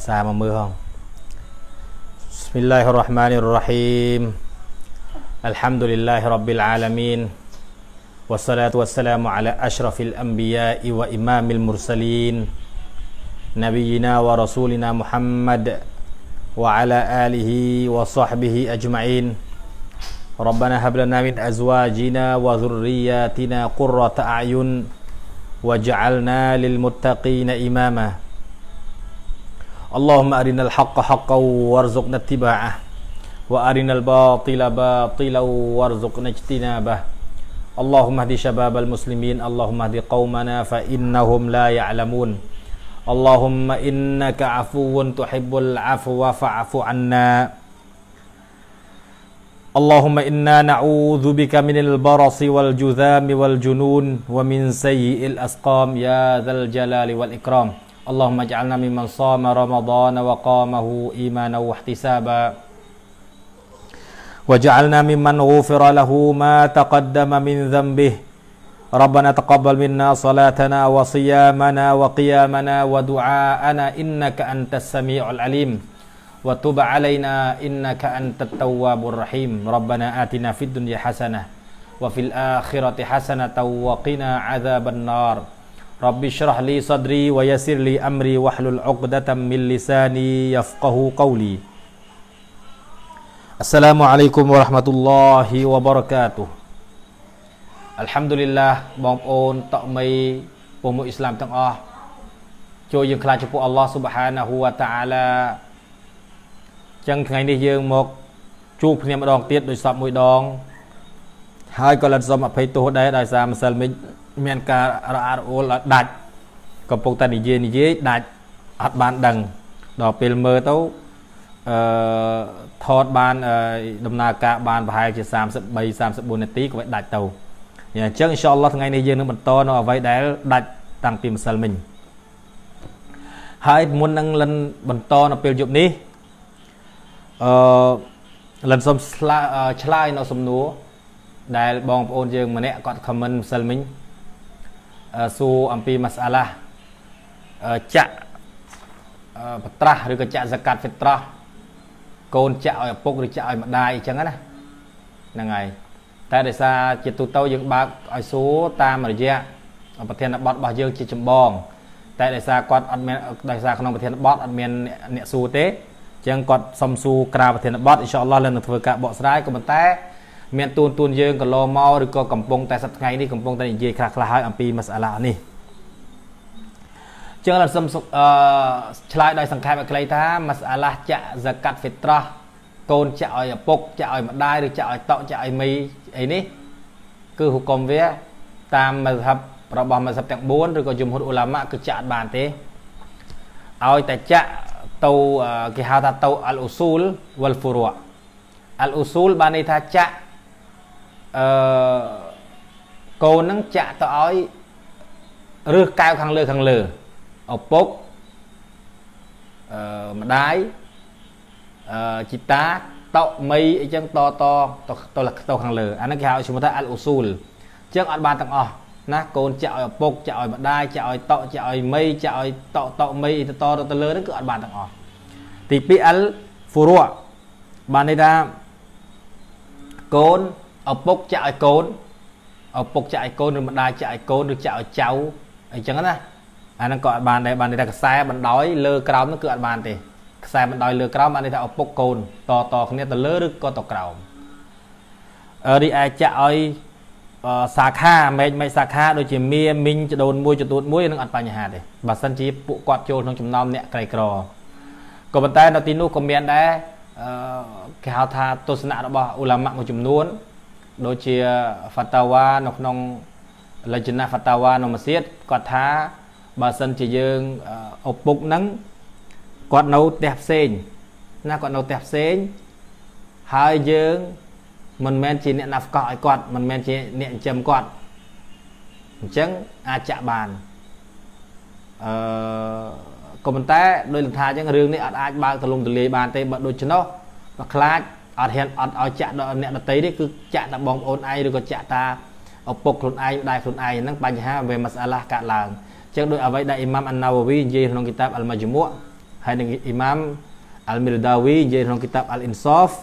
بسم الله الرحمن الرحيم الحمد لله رب العالمين والصلاة والسلام على أشرف الأنبياء وإمام المرسلين نبينا ورسولنا محمد وعلى آله وصحبه أجمعين ربنا هب لنا من أزواجنا وذرياتنا قرة أعين وجعلنا للمتقين إماماً اللهم أرنا الحق حقا وارزقنا اتباعه وأرنا الباطل باطلا وارزقنا اجتنابه اللهم اهد شباب المسلمين اللهم اهد قومنا فإنهم لا يعلمون اللهم إنك عفو تحب العفو فاعف عنا اللهم إنا نعوذ بك من البرص والجذام والجنون ومن سيء الأسقام يا ذا الجلال والإكرام اللهم اجعلنا ممن صام رمضان وقامه إيمانا واحتسابا وجعلنا ممن غفر له ما تقدم من ذنبه ربنا تقبل منا صلاتنا وصيامنا وقيامنا ودعاءنا إنك أنت السميع العليم وتب علينا إنك أنت التواب الرحيم ربنا آتنا في الدنيا حسنة وفي الآخرة حسنة وقنا عذاب النار رب اشرح لي صدري ويسر لي أمري واحلل عقدة من لساني يفقه قولي السلام عليكم ورحمة الله وبركاته الحمد لله បងប្អូនតក់មីពុំអ៊ីស្លាមទាំងអស់ចូលយើងខ្លាចចំពោះអល់ឡោះស៊ុបហានាហ៊ូវតាអាឡាចឹងថ្ងៃនេះយើងមកជួបគ្នាម្ដងទៀតដោយសពមួយដងហើយក៏លិតសុំអភ័យទោសដែរដោយសារម្សិលមិញមានការរអាក់រអួលឲ្យដាច់កំពុងតែនិយាយនិយាយដាច់អត់បានដឹងដល់ពេលមើលទៅអឺថតបានដំណើរការបានប្រហែលជា33 34នាទីក៏វាដាច់ទៅអញ្ចឹងអ៊ីនសាអល់ឡោះថ្ងៃនេះយើងនឹងបន្តនៅអ្វីដែលដាច់តាំងពីម្សិលមិញហើយមុននឹងលិនបន្តនៅពេលយប់នេះអឺលិនសូមឆ្លើយនៅសំណួរដែលបងប្អូនយើងម្នាក់គាត់ comment ម្សិលមិញសួរអំពីម៉ាសាឡាចាក់បត្រាស់ឬក៏ចាក់សកាត់ហ្វីត្រោះកូនចាក់ឲ្យឪពុកឬចាក់ឲ្យម្ដាយអញ្ចឹងណាហ្នឹងហើយតែដោយសារជាទូទៅយើងបើកឲ្យសួរតាមរយៈប្រធានបទរបស់យើងជាចម្បងតែដោយសារគាត់អត់មានដោយសារក្នុងប្រធានបទអត់មានអ្នកសួរទេអញ្ចឹងគាត់សុំសួរក្រៅប្រធានបទអ៊ីនសាអល់ឡោះនឹងធ្វើការបកស្រាយក៏ប៉ុន្តែមានទួនទួនយើងកន្លងមកឬក៏កំពុងតែសប្តាហ៍ថ្ងៃនេះកំពុងតែនិយាយខ្លះខ្លះហើយអំពីមសាឡានេះចឹងដល់សឹមអឺឆ្លើយដោយសង្ខេបឲ្យខ្លីថាមសាឡាចាក់ហ្សាកាត់ហ្វីត្រោះកូនចាក់ឲ្យឪពុក ចាក់ឲ្យម្ដាយឬចាក់ឲ្យតក់ចាក់ឲ្យមីអីនេះគឺហុកុំវាតាមមស្ហិបរបស់មស្ហិបទាំង4ឬក៏ជំហុតអ៊ូឡាម៉ាគឺចាក់បានទេឲ្យតែចាក់ទៅគេហៅថាទៅអលអ៊ូស៊ូលវលហ្វូរ៉ាអលអ៊ូស៊ូលបានន័យថាចាក់អឺកូននឹងចាក់ទៅឲ្យរើសកែវខាងលើខាងលើឪពុកអឺម្ដាយអឺជីតាតោមីអីចឹងតតទៅទៅទៅខាងលើអានឹងគេហៅឈ្មោះថាអលអ៊ូស៊ូលចឹងអត់បានទាំងអស់ណាកូនចាក់ឲ្យឪពុកចាក់ឲ្យម្ដាយចាក់ឲ្យតោចាក់ឲ្យមីចាក់ឲ្យតោតោមីអីតតទៅលើហ្នឹងគឺអត់បានទាំងអស់ទី2អលហ្វូរ៉ាបានន័យថាកូនឪពុកចាក់ឲ្យកូនឪពុកចាក់ឲ្យកូនឬម្ដាយចាក់ឲ្យកូនឬចាក់ឲ្យចៅអីចឹងណាអាហ្នឹងក៏អត់បានដែរបានតែខ្សែបណ្ដោយលើក្រោមនោះគឺអត់បានទេខ្សែបណ្ដោយលើក្រោមបានន័យថាឪពុកកូនតតគ្នាទៅលើឬក៏ទៅក្រោមរីឯចាក់ឲ្យសាខាមេឃមេសាខាដូចជាមៀមីងចដូនមួយចទួតមួយនឹងអត់បញ្ហាទេបើសិនជាពួកគាត់ចូលក្នុងចំណោមអ្នកក្រីក្រក៏ប៉ុន្តែនៅទីនោះក៏មានដែរគេហៅថាទស្សនៈរបស់ឧឡាម៉ាក់មួយចំនួនដូចជា fatawa នៅក្នុងលេចណា fatawa នៅមសៀតគាត់ថាបើសិនជាយើងឪពុកហ្នឹងគាត់នៅផ្ទះផ្សេងណាគាត់នៅផ្ទះផ្សេងហើយយើងមិនមែនជាអ្នកណាហ្វកោះឲ្យគាត់មិនមែនជាអ្នកចិញ្ចឹមគាត់អញ្ចឹងអាចចាក់បានអឺក៏ប៉ុន្តែដោយលំថាអញ្ចឹងរឿងនេះអាចអាចបើកទលំទលាយបានទេបើដូច្នោះបើខ្លាចអត់ហ៊ានអត់ឲ្យចាក់ដល់អ្នកដតីទេគឺចាក់តែបងប្អូនឯងឬក៏ចាក់តាឪពុកខ្លួនឯងម្ដាយខ្លួនឯងហ្នឹងបញ្ហាវាមសាឡាកើតឡើងអញ្ចឹងដោយអ្វីដែលអ៊ីម៉ាមអាណាវវីនិយាយក្នុងគីតាបអលម៉ាជមូហើយនឹងអ៊ីម៉ាមអលមីរដាវីនិយាយក្នុងគីតាបអលអ៊ីនសូហ្វ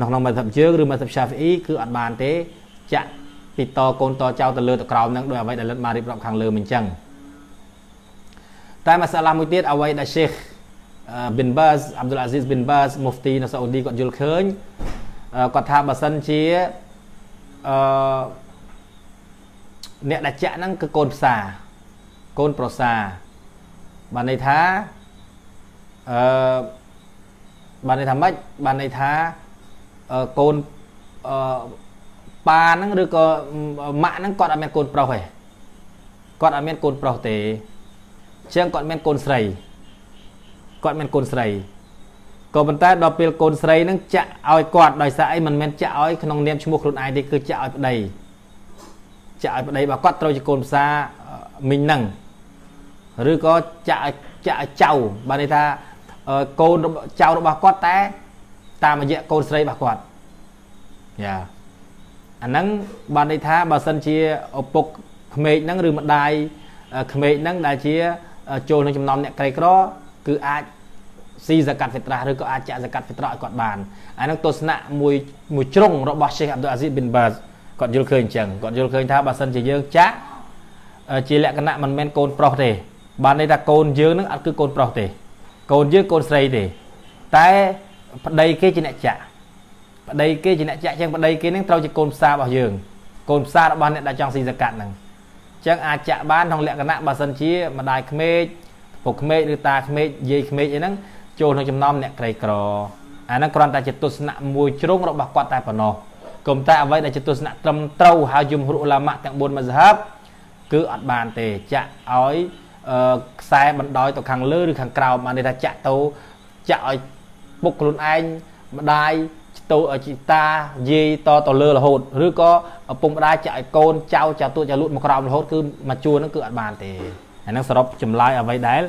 នៅក្នុងមេធាបជើងឬមេធាបឆាហ្វអ៊ីគឺអត់បានទេ ចាក់ពីតកូនតចៅទៅលើទៅក្រោមហ្នឹងដោយអ្វីដែលលិតមករៀបរាប់ខាងលើមិនអញ្ចឹងតែមសាឡាមួយទៀតអ្វីដែល Sheikh ប៊ិនបាសអាប់ឌុលអាស៊ីសប៊ិនបាសមូហ្ទីនៅសាអូឌីគាត់យល់ឃើញគាត់ថាបើសិនជាអឺអ្នកដែលចាក់ហ្នឹងគឺកូនផ្សាកូនប្រសាបានន័យថាអឺបានន័យថាម៉េចបានន័យថាកូនអឺប៉ាហ្នឹងឬក៏ម៉ាក់ហ្នឹងគាត់អត់មានកូនប្រុសទេគាត់អត់មានកូនប្រុសទេជាងគាត់មានកូនស្រីគាត់មានកូនស្រីក៏ប៉ុន្តែដល់ពេលកូនស្រីនឹងចាក់ឲ្យគាត់ដោយសារអីមិនមែនចាក់ឲ្យក្នុងនាមឈ្មោះខ្លួនឯងទេគឺចាក់ឲ្យប្តីចាក់ឲ្យប្តីបើគាត់ត្រូវជាកូនផ្សារមីងនឹងឬក៏ចាក់ចាក់ឲ្យចៅបានន័យថាកូនចៅរបស់គាត់តែ តាមរយៈកូនស្រីរបស់គាត់យ៉ាអាហ្នឹងបានន័យថាបើសិនជាឪពុកក្មេកហ្នឹងឬម្ដាយក្មេកហ្នឹង ដែលជា ចូលក្នុងចំណោមអ្នកក្រីក្រគឺអាចស៊ីសកាត់ហ្វីត្រាឬក៏អាចចាក់សកាត់ហ្វីត្រាឲ្យគាត់បានអានឹងទស្សនៈមួយមួយជ្រុងរបស់ Sheikh Abdul Aziz bin Baz គាត់យល់ឃើញអញ្ចឹងគាត់យល់ឃើញថាបើសិនជាយើងចាក់ជាលក្ខណៈមិនមែនកូនប្រុសទេ បានន័យថាកូនយើងនឹងអត់គឺកូនប្រុសទេ កូនយើងកូនស្រីទេតែប្តីគេជាអ្នកចាក់ប្តីគេជាអ្នកចាក់ចឹងប្តីគេនឹងត្រូវជាកូនផ្សាររបស់យើងកូនផ្សាររបស់អ្នកដែលចង់ស៊ីសកាត់ហ្នឹងចឹងអាចចាក់បានក្នុងលក្ខណៈបើសិនជាម្ដាយក្មេកពុកក្មេកឬតាក្មេកយាយក្មេកអីហ្នឹងចូលក្នុងចំណោមអ្នកក្រីក្រអាហ្នឹងគ្រាន់តែជាទស្សនៈមួយជ្រុងរបស់គាត់តែប៉ុណ្ណោះគុំតែអ្វីដែលជាទស្សនៈត្រឹមត្រូវហើយយមរុឡាម៉ាទាំង4មជ្ឈិបគឺអត់បានទេ ចាក់ឲ្យខ្សែបណ្ដោយទៅខាងលើឬខាងក្រោមអានេះថាចាក់ទៅចាក់ឲ្យពុកខ្លួនឯងម្ដាយទៅជីតាយាយតទៅលើរហូតឬក៏ឪពុកម្ដាយចាក់ឲ្យកូនចៅចាទូចចាលូតមកក្រោមរហូតគឺមកជួរហ្នឹងគឺអត់បានទេហើយនឹងសរុបចម្លើយអ្វីដែល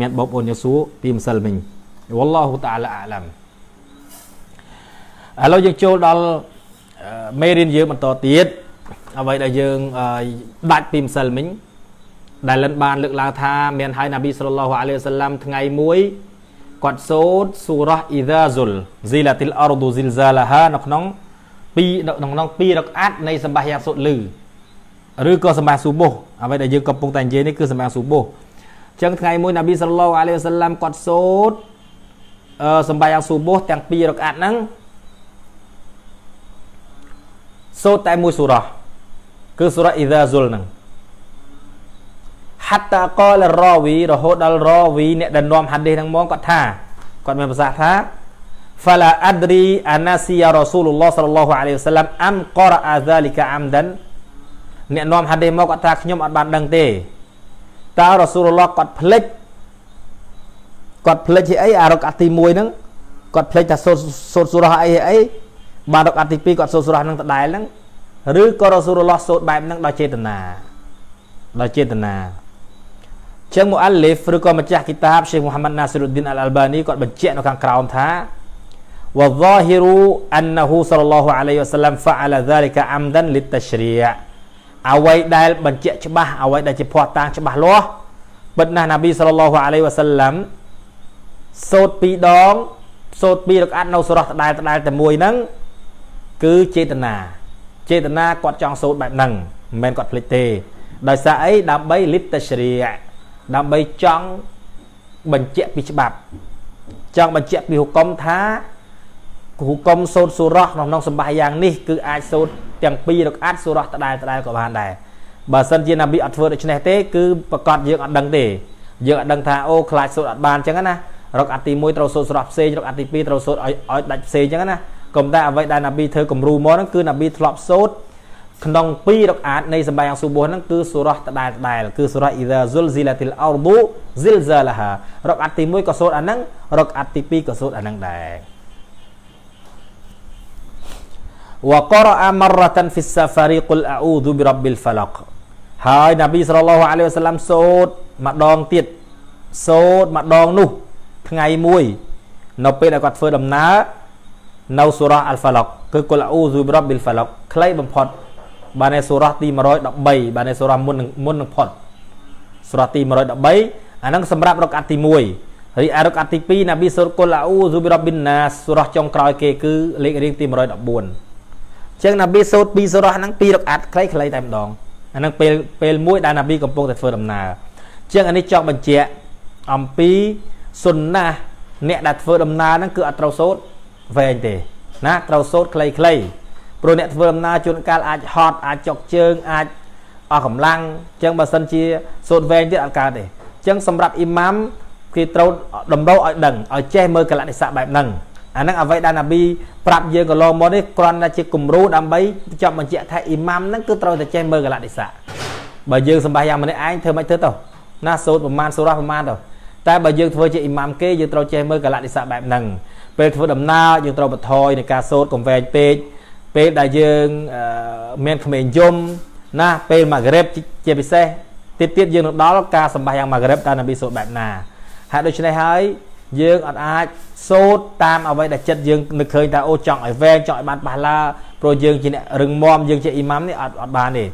មានបបអូនយេស៊ូពីម្សិលមិញវល្លោហូតាឡាអាឡាំឥឡូវយើងចូលដល់មេរៀនយើងបន្តទៀតអ្វីដែលយើងដាច់ពីម្សិលមិញដែលលិនបានលើកឡើងថាមានហើយណាប៊ីសល្លោះអាឡៃសាឡាំថ្ងៃមួយគាត់សូត្រសូរ៉ាអ៊ីដាស៊ុលហ្ស៊ីឡាទីលអរឌូស៊ីលហ្សាឡាហានៅក្នុងពីក្នុងក្នុងពីរកអាត់នៃសម្បាសយ៉ាងសូត្រលឺឬក៏សម្មាស៊ូបោះអ្វីដែលយើងកំពុងតែនិយាយនេះគឺសម្មាស៊ូបោះអញ្ចឹងថ្ងៃមួយណាប៊ីសឡោអាឡៃវសាឡាំគាត់សូត្រអឺសម្បាយអស៊ូបោះទាំងពីររកអាត់ហ្នឹងសូត្រតែមួយសូរ៉ាគឺសូរ៉ាអ៊ីដាស៊ុលហ្នឹងហាត់តាកលរ៉ាវីរហូតដល់រ៉ាវីអ្នកដែលនាំហាឌីសហ្នឹងមកគាត់ថាគាត់មានប្រសាសន៍ថា فلا أدري أنسي رسول الله صلى الله عليه وسلم أم قرأ ذلك عمدا អ្នកនាំហាឌីសមកគាត់ថាខ្ញុំអត់បានដឹងទេតើរ៉ាស៊ូលឡោះគាត់ភ្លេចគាត់ភ្លេចអីអារកអាទី1ហ្នឹងគាត់ភ្លេចថាសូត្រសូត្រសូរ៉ាអីអីបានរកអាទី2គាត់សូត្រសូរ៉ាហ្នឹងដដែលហ្នឹងឬក៏រ៉ាស៊ូលឡោះសូត្របែបហ្នឹងដោយចេតនាដោយចេតនាចឹងមូអាលីហ្វឬក៏ម្ចាស់គីតាបសេខមូហាម៉ាត់ណាស៊ីរុឌីនអាល់អាល់បានីគាត់បញ្ជាក់នៅខាងក្រោមថា والظاهر أنه صلى الله عليه وسلم فعل ذلك عمدا للتشريع អ្វីដែលបញ្ជាក់ច្បាស់អ្វីដែលជាភ័ស្តុតាងច្បាស់លាស់បិទណាស់ណាប៊ីសលឡោះអាឡៃវ៉ាសាឡាំសូត្រពីរដងសូត្រពីររកអាត់នៅសរោះដដែលដដែលតែមួយហ្នឹងគឺចេតនាចេតនាគាត់ចង់សូត្របែបហ្នឹងមិនមែនគាត់ភ្លេចទេ ដោយសារអីដើម្បីលិទ្ធជ្រាដើម្បីចង់បញ្ជាក់ពីច្បាប់ចង់បញ្ជាក់ពីហុកុំថាគ្រូកុំសូត្រសូរ៉ោះក្នុងសម្បាសយ៉ាងនេះគឺអាចសូត្រទាំងពីររកអាត់សូរ៉ោះដដែលដដែលក៏បានដែរបើសិនជាណាប៊ីអត់ធ្វើដូច្នេះទេគឺប្រកាសយើងអត់ដឹងទេ យើងអត់ដឹងថាអូខ្លាចសូត្រអត់បានអញ្ចឹងណារកអាត់ទី1ត្រូវសូត្រស្រស់ផ្សេងរកអាត់ទី2ត្រូវសូត្រឲ្យឲ្យដាច់ផ្សេងអញ្ចឹងណាកុំតែអ្វីដែលណាប៊ីធ្វើគំរូមកហ្នឹងគឺណាប៊ីធ្លាប់សូត្រក្នុង2រកអាត់នៃសម្បាយ៉ាងស៊ូប៊ូហ្នឹងគឺសូរ៉ោះដដែលដដែលគឺសូរ៉ោះអ៊ីដាស៊ុលស៊ីឡាទីលអរឌូស៊ីលហ្សាឡាហារកអាត់ទី1ក៏សូត្រអាហ្នឹងរកអាត់ទី2ក៏សូត្រអាហ្នឹងដែរ وقرأ مرة في السفر قل أعوذ برب الفلق ហើយនប៊ីសល្លឡោះអាឡៃវ៉ាសាឡាំសូត្រម្ដងទៀតសូត្រម្ដងនោះ ថ្ងៃមួយនៅពេលដែលគាត់ធ្វើដំណើរនៅសូរ៉ាអាល់ហ្វាឡុកគឺកុលអ៊ូស៊ូបរ៉ាប៊ីលហ្វាឡុកខ្លីបំផុត បាននៅសូរ៉ាទី113បាននៅសូរ៉ាមុនមុននឹងផុតសូរ៉ាទី113អានឹងសម្រាប់រកអាត់ទី1រីឯរកអាត់ទី2នប៊ីសូត្រកុលអ៊ូស៊ូបរ៉ាប៊ីនណាសូរ៉ាចុងក្រោយគេគឺលេខរៀងទី114ចឹងណាប៊ីសូតពីសូរ៉ះហ្នឹងពីររកអាត់ខ្លីៗតែម្ដងអាហ្នឹងពេលពេលមួយដែលណាប៊ីកំពុងតែធ្វើដំណើរចឹងអានេះចង់បញ្ជាក់អំពីសុនណាអ្នកដែលធ្វើដំណើរហ្នឹងគឺអត់ត្រូវសូតវែងទេ ណាត្រូវសូតខ្លីៗព្រោះអ្នកធ្វើដំណើរជួនកាលអាចហត់អាចចុកជើងអាចអស់កម្លាំងចឹងបើសិនជាសូតវែងទៀតអត់កើតទេចឹងសម្រាប់អ៊ីម៉ាំគេត្រូវតម្រូវឲ្យដឹងឲ្យចេះមើលកលៈទេសៈបែបហ្នឹងអាហ្នឹងអ្វីដែលណាប៊ីប្រាប់យើងកន្លងមកនេះគ្រាន់តែជាគំរូដើម្បីចប់បញ្ជាក់ថាអ៊ីម៉ាំហ្នឹងគឺត្រូវតែចេះមើលកលៈទេសៈបើយើងសម្បាសយ៉ាងម្នាក់ឯងធ្វើមិនធ្វើទៅណាសូត្រប្រមាណសូរ៉ាប្រមាណទៅតែបើយើងធ្វើជាអ៊ីម៉ាំគេយើងត្រូវចេះមើលកលៈទេសៈបែបហ្នឹងពេលធ្វើដំណើរយើងត្រូវបន្ថយនៃការសូត្រកុំវែងពេកពេលដែលយើងមានក្មេងយំណាពេលម៉ាហ្គ្រេបជាពិសេសទៀតទៀតយើងនឹងដល់ការសម្បាសយ៉ាងម៉ាហ្គ្រេបតើណាប៊ីសូត្របែបណាហើយដូច្នេះហើយយើងអត់អាចសូត្រតាមអ្វីដែលចិត្តយើងនឹកឃើញថាអូចង់ឲ្យវែងចង់ឲ្យបានបាសឡាព្រោះយើងជាអ្នករឹងមាំយើងជាអ៊ីម៉ាំនេះអត់អត់បានទេ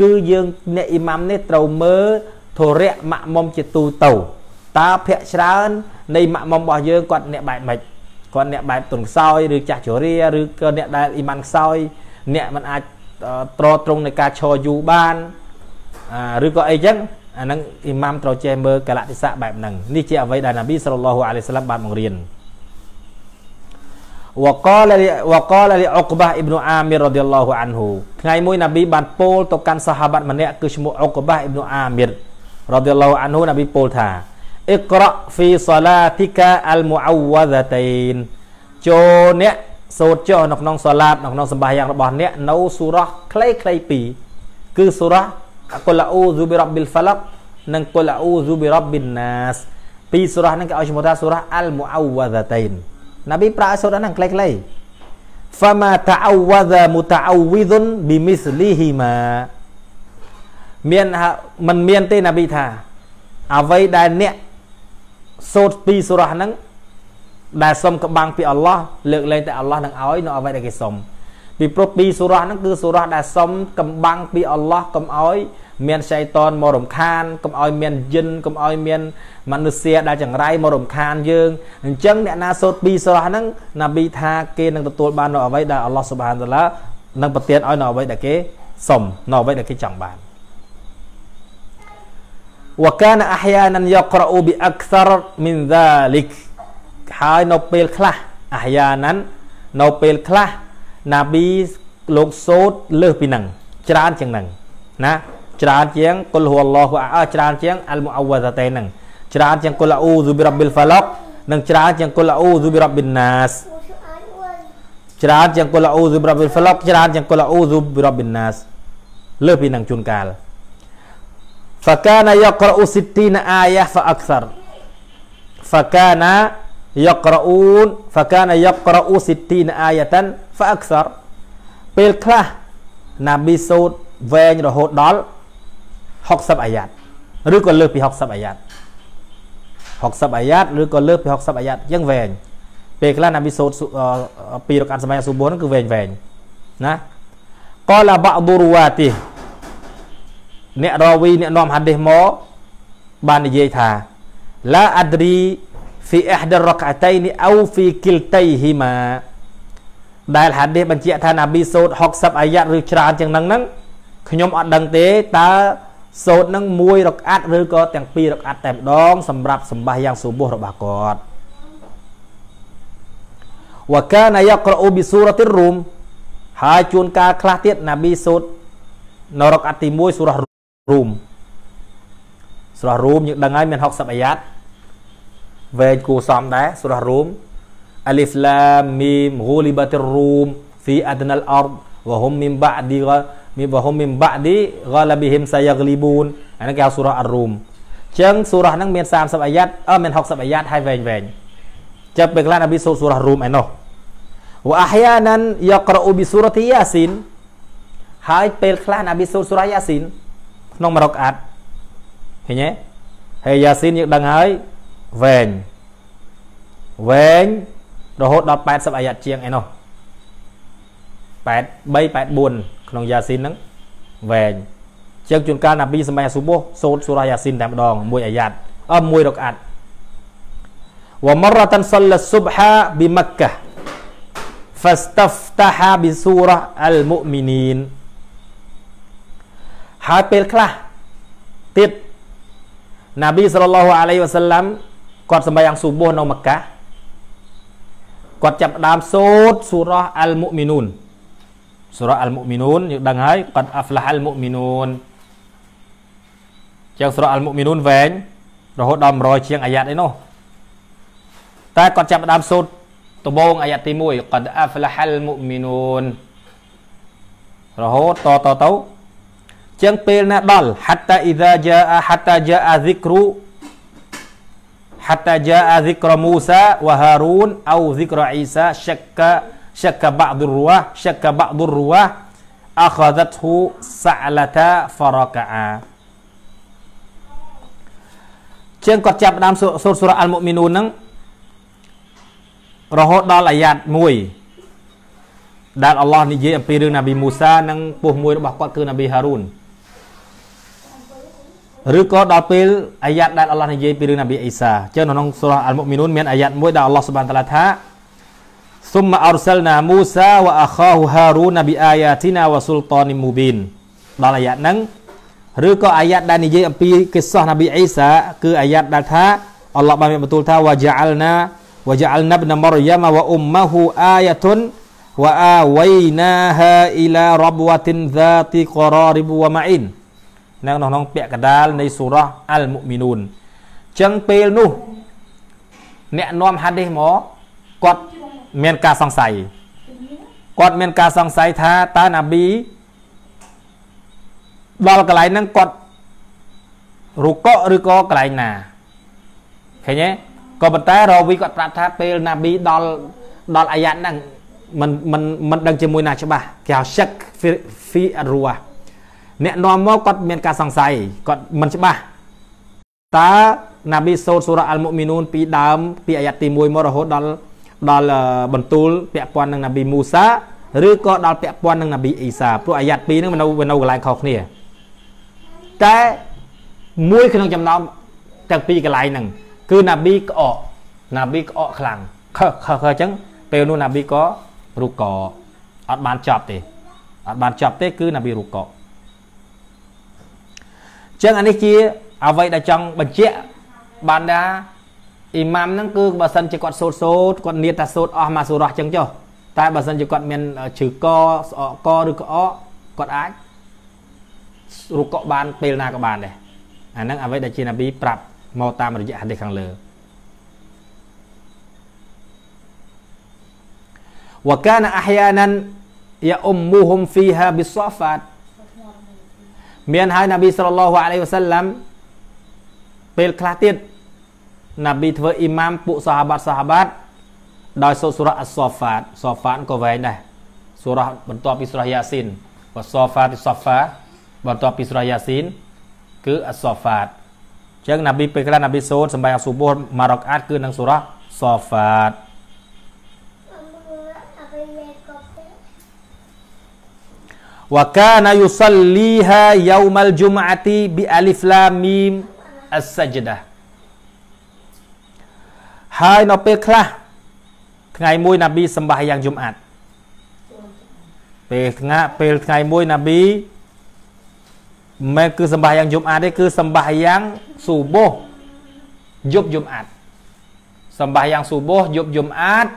គឺយើងអ្នកអ៊ីម៉ាំនេះត្រូវមើលធរៈម៉ាក់មុំជាទូទៅតើភ័ក្រច្រើន នៃម៉ាក់មុំរបស់យើងគាត់អ្នកបែបម៉េចគាត់អ្នកបែបទុនខ្សោយឬចាស់ជរាឬក៏អ្នកដែលអ៊ីម៉ាំខ្សោយអ្នកមិនអាចត្រត្រង់នៃការឈរយូរបានឬក៏អីចឹងអាហ្នឹងអ៊ីម៉ាមត្រូវចេះមើលកលៈទេសៈបែបហ្នឹងនេះជាអ្វីដែលណាប៊ីសល្លឡោះអាឡៃសាឡាំបានបង្រៀន وقال وقال لعقبه ابن عامر رضي الله عنه ថ្ងៃមួយណាប៊ីបានពោលទៅកាន់សាហាបាត់ម្នាក់គឺឈ្មោះអុកបាអ៊ីប្នុអាមីរ رضي الله عنه ណាប៊ីពោលថាអ៊ីក្រ៉ាហ្វីសាឡាទីកាអលមូអាវ៉ាដាតៃនចូលអ្នក សូត្រចុះនៅក្នុងសាឡាតនៅក្នុងសម្បាយ៉ាង របស់អ្នក នៅសូរ៉ាខ្លីៗពីរគឺសូរ៉ាកុលអ៊ូស៊ូប៊ីរ៉ាប់ប៊ីលហ្វាឡាក់និងកុលអ៊ូស៊ូប៊ីរ៉ាប់ប៊ីនណាសពីរសូរ៉ាហ្នឹងគេឲ្យឈ្មោះថាសូរ៉ាអលមូអាវ៉ាដាតៃនណាប៊ីប្រាសូរ៉ាហ្នឹងខ្លីៗ فما تعوذ متعوذ بمثلهما មានมันមានទេណាប៊ីថាអ្វីដែលអ្នកសូត្រពីសូរ៉ាហ្នឹងដែលសុំកបាំងពីអល់ឡោះលើកលែងតែអល់ឡោះនឹងឲ្យនៅអ្វីដែលគេសុំពីព្រោះពីសូរ៉ាហ្នឹងគឺសូរ៉ាដែលសុំកំបាំងពីអល់ឡោះកុំឲ្យ មានសៃតនមករំខានកុំឲ្យមានយិនកុំឲ្យមាន មនុស្សដែលចង្រៃមករំខានយើងអញ្ចឹងអ្នកណាសូត្រពីសូរ៉ាហ្នឹងណាប៊ីថាគេនឹងទទួលបាននៅអ្វីដែលអល់ឡោះស៊ុបហានតាឡានឹងប្រទានឲ្យនៅអ្វីដែលគេសុំនៅអ្វីដែលគេចង់បាន وكان احيانا يقرأ باكثر من ذلك ហើយនៅពេលខ្លះ احيانا នៅពេលខ្លះណាប៊ីលោកសូតលើសពីនឹងច្រើនជាងនឹងណាច្រើនជាងគុលហ៊ូអល់ឡោះអើច្រើនជាងអលមូអាវ៉ាតេនឹងច្រើនជាងគុលអ៊ូស៊ូប៊ីរ៉ាប៊ីលហ្វាឡុកនិងច្រើនជាងគុលអ៊ូស៊ូប៊ីរ៉ាប៊ីនណាសច្រើនជាងគុលអ៊ូស៊ូប៊ីរ៉ាប៊ីលហ្វាឡុកច្រើនជាងគុលអ៊ូស៊ូប៊ីរ៉ាប៊ីនណាសលើសពីនឹងជួនកាល فكان يقرأ 60 آية فأكثر فكان yaqra'un fa kana yaqra'u sittina ayatan fa akthar ពេលខ្លះណាប៊ីសូតវែងរហូតដល់60អាយ៉ាតឬក៏លើសពី60អាយ៉ាត60អាយ៉ាតឬក៏លើសពី60អាយ៉ាតយ៉ាងវែងពេលខ្លះណាប៊ីសូតពីរកាត់សម័យស៊ូប៊ូហ្នឹងគឺវែងវែងណាកលាបាឌូរវ៉ាទីអ្នករាវីអ្នកនាំហាឌីសមកបាននិយាយថាឡាអាឌ្រី fi ihda rak'ataini aw fi kiltayhima ដែលហាឌីសបញ្ជាក់ថាណាប៊ីសូត្រ60អាយ៉ាត់ឬច្រើនជាងហ្នឹងហ្នឹងខ្ញុំអត់ដឹងទេតើសូត្រហ្នឹងមួយរកអាត់ឬក៏ទាំងពីររកអាត់តែម្ដង សម្រាប់សម្បាសយ៉ាងសុបុះរបស់គាត់វកានយ៉ាក្រអ៊ូប៊ីសូរ៉ាទីររូមហើយជួនកាលខ្លះទៀតណាប៊ីសូត្រនៅរកអាត់ទី1សូរ៉ារូមសូរ៉ារូមយើងដឹងហើយមាន60អាយ៉ាត់វែងគួសមដែរសូរ៉ារូមអាលីស្លាមមីមហ្គូលីបាទីរូមហ្វីអាដណាលអរវ៉ាហុំមីមបាឌីហ្គាវ៉ាហុំមីមបាឌីហ្គាឡាប៊ីហ៊ីមសាយ៉ាហ្លីប៊ូនអានេះគេហៅសូរ៉ាអរូមអញ្ចឹងសូរ៉ាហ្នឹងមាន30អាយ៉ាត់អឺមាន60អាយ៉ាត់ហើយវែងវែងចាប់ពេលខ្លះនប៊ីសូត្រសូរ៉ារូមឯណោះវ៉ាអាហយ៉ាណានយ៉ាក្រអ៊ូប៊ីសូរ៉ាទីយ៉ាស៊ីនហើយពេលខ្លះនប៊ីសូត្រសូរ៉ាយ៉ាស៊ីនក្នុងមួយរកអាត់ឃើញទេហើយយ៉ាស៊ីនយើងដឹងហើយវែងវែងរហូតដល់80អាយ៉ាត់ជាងឯនោះ83 84ក្នុងយ៉ាស៊ីនហ្នឹងវែងជាងជួនកាលណាប៊ីសម័យស៊ូបូសូត្រសូរ៉ាយ៉ាស៊ីនតែម្ដង មួយអាយ៉ាត់អឺមួយរកអាត់ ومرة صلى الصبح بمكة فاستفتح بسورة المؤمنين ហើយពេលខ្លះទៀតណាប៊ីសល្លឡោះអាឡៃវ៉ាសាឡាំគាត់សម្ដែងអង្គស៊ូប៊ូនៅមក្កាគាត់ចាប់ដើមសូត្រសូរ៉ាអលមុមីនូនសូរ៉ាអលមុមីនូនយើងដឹងហើយគាត់អាហ្វ្លាហលមុមីនូនជាងសូរ៉ាអលមុមីនូនវែងរហូតដល់100ជាងអាយ៉ាត់អីនោះតែគាត់ចាប់ដើមសូត្រដំបូងអាយ៉ាត់ទី1គាត់អាហ្វ្លាហលមុមីនូនរហូតតតទៅជាងពេលណាដល់ហាត់តាអ៊ីហ្សាជាអាហាត់តាជាអាហ្សិគ្រូ hatta jaa dzikra Musa wa Harun au dzikra Isa syakka syakka ba'dur ruwah syakka ba'dur ruwah akhadathu sa'lata faraka'a ជាងគាត់ចាប់ផ្ដើមសូត្រសូរ៉ាអល់មុមីនូនហ្នឹងរហូតដល់អាយ៉ាត1ដែលអល់ឡោះនិយាយអំពីរឿងណាប៊ីមូសានិងពោះមួយរបស់គាត់គឺណាប៊ីហារូនឬក៏ដល់ពេលអាយ៉ាត់ដែលអល់ឡោះនិយាយពីរឿងនប៊ីអ៊ីសាចឹងនៅក្នុងសូរ៉ាអល់មុមីនូនមានអាយ៉ាត់មួយដែលអល់ឡោះសុបានតាឡាថា ثم ارسلنا موسى واخاه هارون بآياتنا وسلطان مبين ដល់អាយ៉ាត់ហ្នឹងឬក៏អាយ៉ាត់ដែលនិយាយអំពីកិសោះនប៊ីអ៊ីសាគឺអាយ៉ាត់ដែលថាអល់ឡោះបានមានបន្ទូលថា وجعلنا وجعلنا ابن مريم وامه آية وآويناها إلى ربوة ذات قرار ومعين នៅក្នុង ពាក្យកដាលនៃសូរ៉ាអលមុមីនូនអញ្ចឹងពេលនោះ អ្នកនាំហាឌីសមកគាត់មានការសង្ស័យគាត់មានការសង្ស័យថាតើណាប៊ីដល់កន្លែងហ្នឹងគាត់រុកឬក៏កន្លែងណាឃើញទេក៏ប៉ុន្តែរ៉ូវីគាត់ប្រាប់ថាពេលណាប៊ីដល់ដល់អាយ៉ាត់ហ្នឹងមិនមិនមិនដឹងជាមួយណាច្បាស់គេហៅ shak fi arwah អ្នកនាំមកគាត់មានការសង្ស័យគាត់មិនច្បាស់តើណាប៊ីសូតសូរ៉ាអល់មុមីនូនពីដើមពីអាយ៉ាត់ទី1មករហូតដល់ដល់បន្ទូល ពាក់ព័ន្ធនឹងណាប៊ីមូសាឬក៏ដល់ពាក់ព័ន្ធនឹងណាប៊ីអ៊ីសា ព្រោះអាយ៉ាត់2ហ្នឹងវានៅកន្លែងខុសគ្នាតែមួយក្នុងចំណោមទាំងពីរកន្លែងហ្នឹងគឺណាប៊ីក្អកណាប៊ីក្អកខ្លាំងខខខអញ្ចឹង ពេលនោះណាប៊ីក៏រូកកអត់បានចប់ទេអត់បានចប់ទេ គឺណាប៊ីរូកកចឹងអានេះជាអ្វីដែលចង់បញ្ជាក់បានថាអ៊ីម៉ាមហ្នឹងគឺបើសិនជាគាត់សូត្រសូត្រគាត់និយាយថាសូត្រអស់មកសូរ៉ោះចឹងចុះតែបើសិនជាគាត់មានជឺកស្អកកឬក៏អកគាត់អាចរុកកបានពេលណាក៏បានដែរអាហ្នឹងអ្វីដែលជាណាប៊ីប្រាប់មកតាមរយៈហាឌីសខាងលើវកានអះយ៉ាណានយ៉ាអ៊ុំមូហ៊ុំហ្វីហាប៊ីសហ្វាត់មានហើយនប៊ីសល្លោះអាឡៃវ៉ាសាឡាំពេលខ្លះទៀតនប៊ីធ្វើអ៊ីម៉ាមពួកសាហាបាតសាហាបាតដោយសូត្រសូរ៉ាអសហ្វាតសូហ្វាតក៏វែងដែរសូរ៉ាបន្ទាប់ពីសូរ៉ាយ៉ាស៊ីនវ៉ាសូហ្វាតសូហ្វាបន្ទាប់ពីសូរ៉ាយ៉ាស៊ីនគឺអសហ្វាតអញ្ចឹងនប៊ីពេលខ្លះនប៊ីសូត្រសម្បែងអសុបុរម៉ារ៉ុកអាតគឺនឹងសូរ៉ាសូហ្វាត wa kana yusalliha yaumal jum'ati bi alif lam mim as-sajdah ហើយនៅពេលខ្លះថ្ងៃមួយណាប៊ីសម្បាសយ៉ាងយំអាត់ពេលថ្ងៃពេលថ្ងៃមួយណាប៊ីមិនគឺសម្បាសយ៉ាងយំអាត់ទេគឺសម្បាសយ៉ាងស៊ូបោះយប់យំអាត់សម្បាសយ៉ាងស៊ូបោះយប់យំអាត់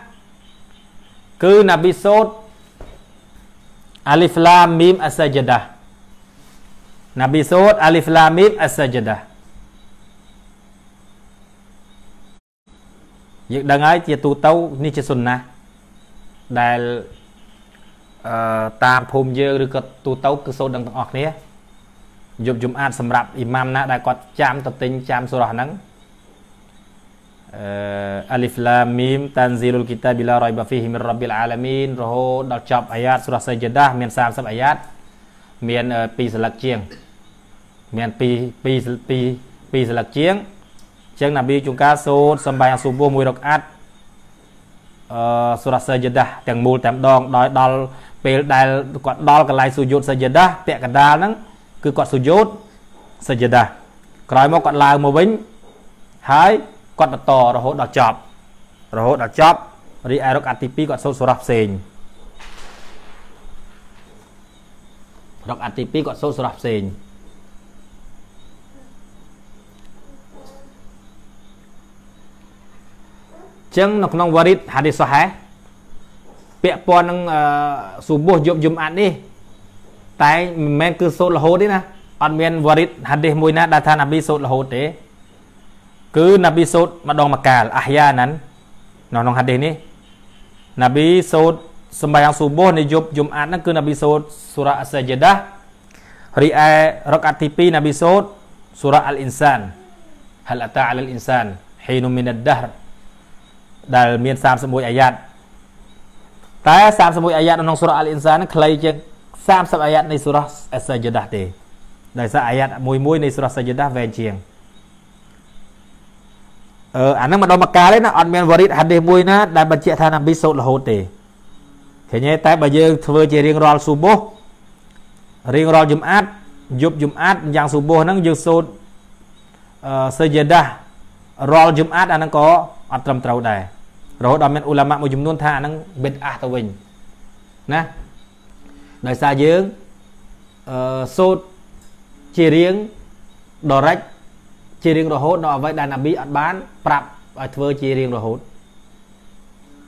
គឺណាប៊ីសូតអាលីហ្វឡាមីមអសាជាដាណាប៊ីសូតអាលីហ្វឡាមីមអសាជាដាយើងដឹងហើយជាទូទៅនេះជាសុនណាដែលអឺតាមភូមិយើងឬក៏ទូទៅគឺសូត្រដល់ទាំងអស់គ្នាយប់យំអាចសម្រាប់អ៊ីម៉ាមណាដែលគាត់ចាំទៅទិញចាំសូរ៉ាហ្នឹងអាលីហ្វឡាមីមតានស៊ីលុលគីតាប៊ីឡារ៉ៃបាហ្វីហ៊ីមីរ៉ាប៊ីលអាឡាមីនរហូតដល់ចប់អាយ៉ាតសូរ៉ាសៃជាដា មាន30អាយ៉ាតមាន2ស្លឹកជាង មាន2 2 2 2ស្លឹកជាងចឹងណាប៊ីជួនកាលសូត្រសម្បែងអសុពោះមួយរកអាត់អឺសូរ៉ាសៃជាដាទាំងមូលតែម្ដងដោយដល់ពេលដែលគាត់ដល់កន្លែងសុយុតសៃជាដាពាក់កណ្ដាលហ្នឹងគឺគាត់សុយុតសៃជាដាក្រោយមកគាត់ឡើងមកវិញហើយគាត់បន្តរហូតដល់ចប់រហូតដល់ចប់រីឯរុកអាទី2គាត់សូត្រសូរ៉ាផ្សេងរុកអាទី2គាត់សូត្រសូរ៉ាផ្សេងចឹងនៅក្នុងវរិទ្ធហាឌីសសហេពាក់ព័ន្ធនឹងសុបុសយប់យំអាត់នេះតែមិនមែនគឺសូត្ររហូតទេណាអត់មានវរិទ្ធហាឌីសមួយណាដែលថានប៊ីសូត្ររហូតទេគឺនប៊ីសូត្រម្ដងមកកាលអាយ៉ាណាន់នៅក្នុងហាឌីសនេះនប៊ីសូត្រសម្រាប់ស៊ូបូនៅយប់យំអាត់ហ្នឹងគឺនប៊ីសូត្រសូរ៉ាអសាជាដារីឯរកអាត់ទី2នប៊ីសូត្រសូរ៉ាអលអ៊ីនសានហលអតាអលអ៊ីនសានហេនុមីនដដាហដែលមាន31អាយ៉ាត់តែ31អាយ៉ាត់ក្នុងសូរ៉ាអលអ៊ីនសានហ្នឹងខ្លីជាង30អាយ៉ាត់នៃសូរ៉ាអសាជាដាទេដោយសារអាយ៉ាត់មួយមួយនៃសូរ៉ាសាជាដាវែងជាងអឺអានឹងម្ដងមកកាលទេណាអត់មានវរិតហាឌីសមួយណាដែលបញ្ជាក់ថានប៊ីសូត្ររហូតទេឃើញទេតែបើយើងធ្វើជារៀងរាល់ស៊ូបោះរៀងរាល់យំអាត់យប់យំអាត់យ៉ាងស៊ូបោះហ្នឹងយើងសូត្រអឺសេយដារាល់យំអាត់អាហ្នឹងក៏អត់ត្រឹមត្រូវដែររហូតដល់មានឧឡាម៉ាមួយចំនួនថាអាហ្នឹងបិទអាសទៅវិញណាដោយសារយើងអឺសូត្រជារៀងដរិច្ចជារៀងរហូតនៅអ្វីដែលនប៊ីអត់បានប្រាប់ឲ្យធ្វើជារៀងរហូត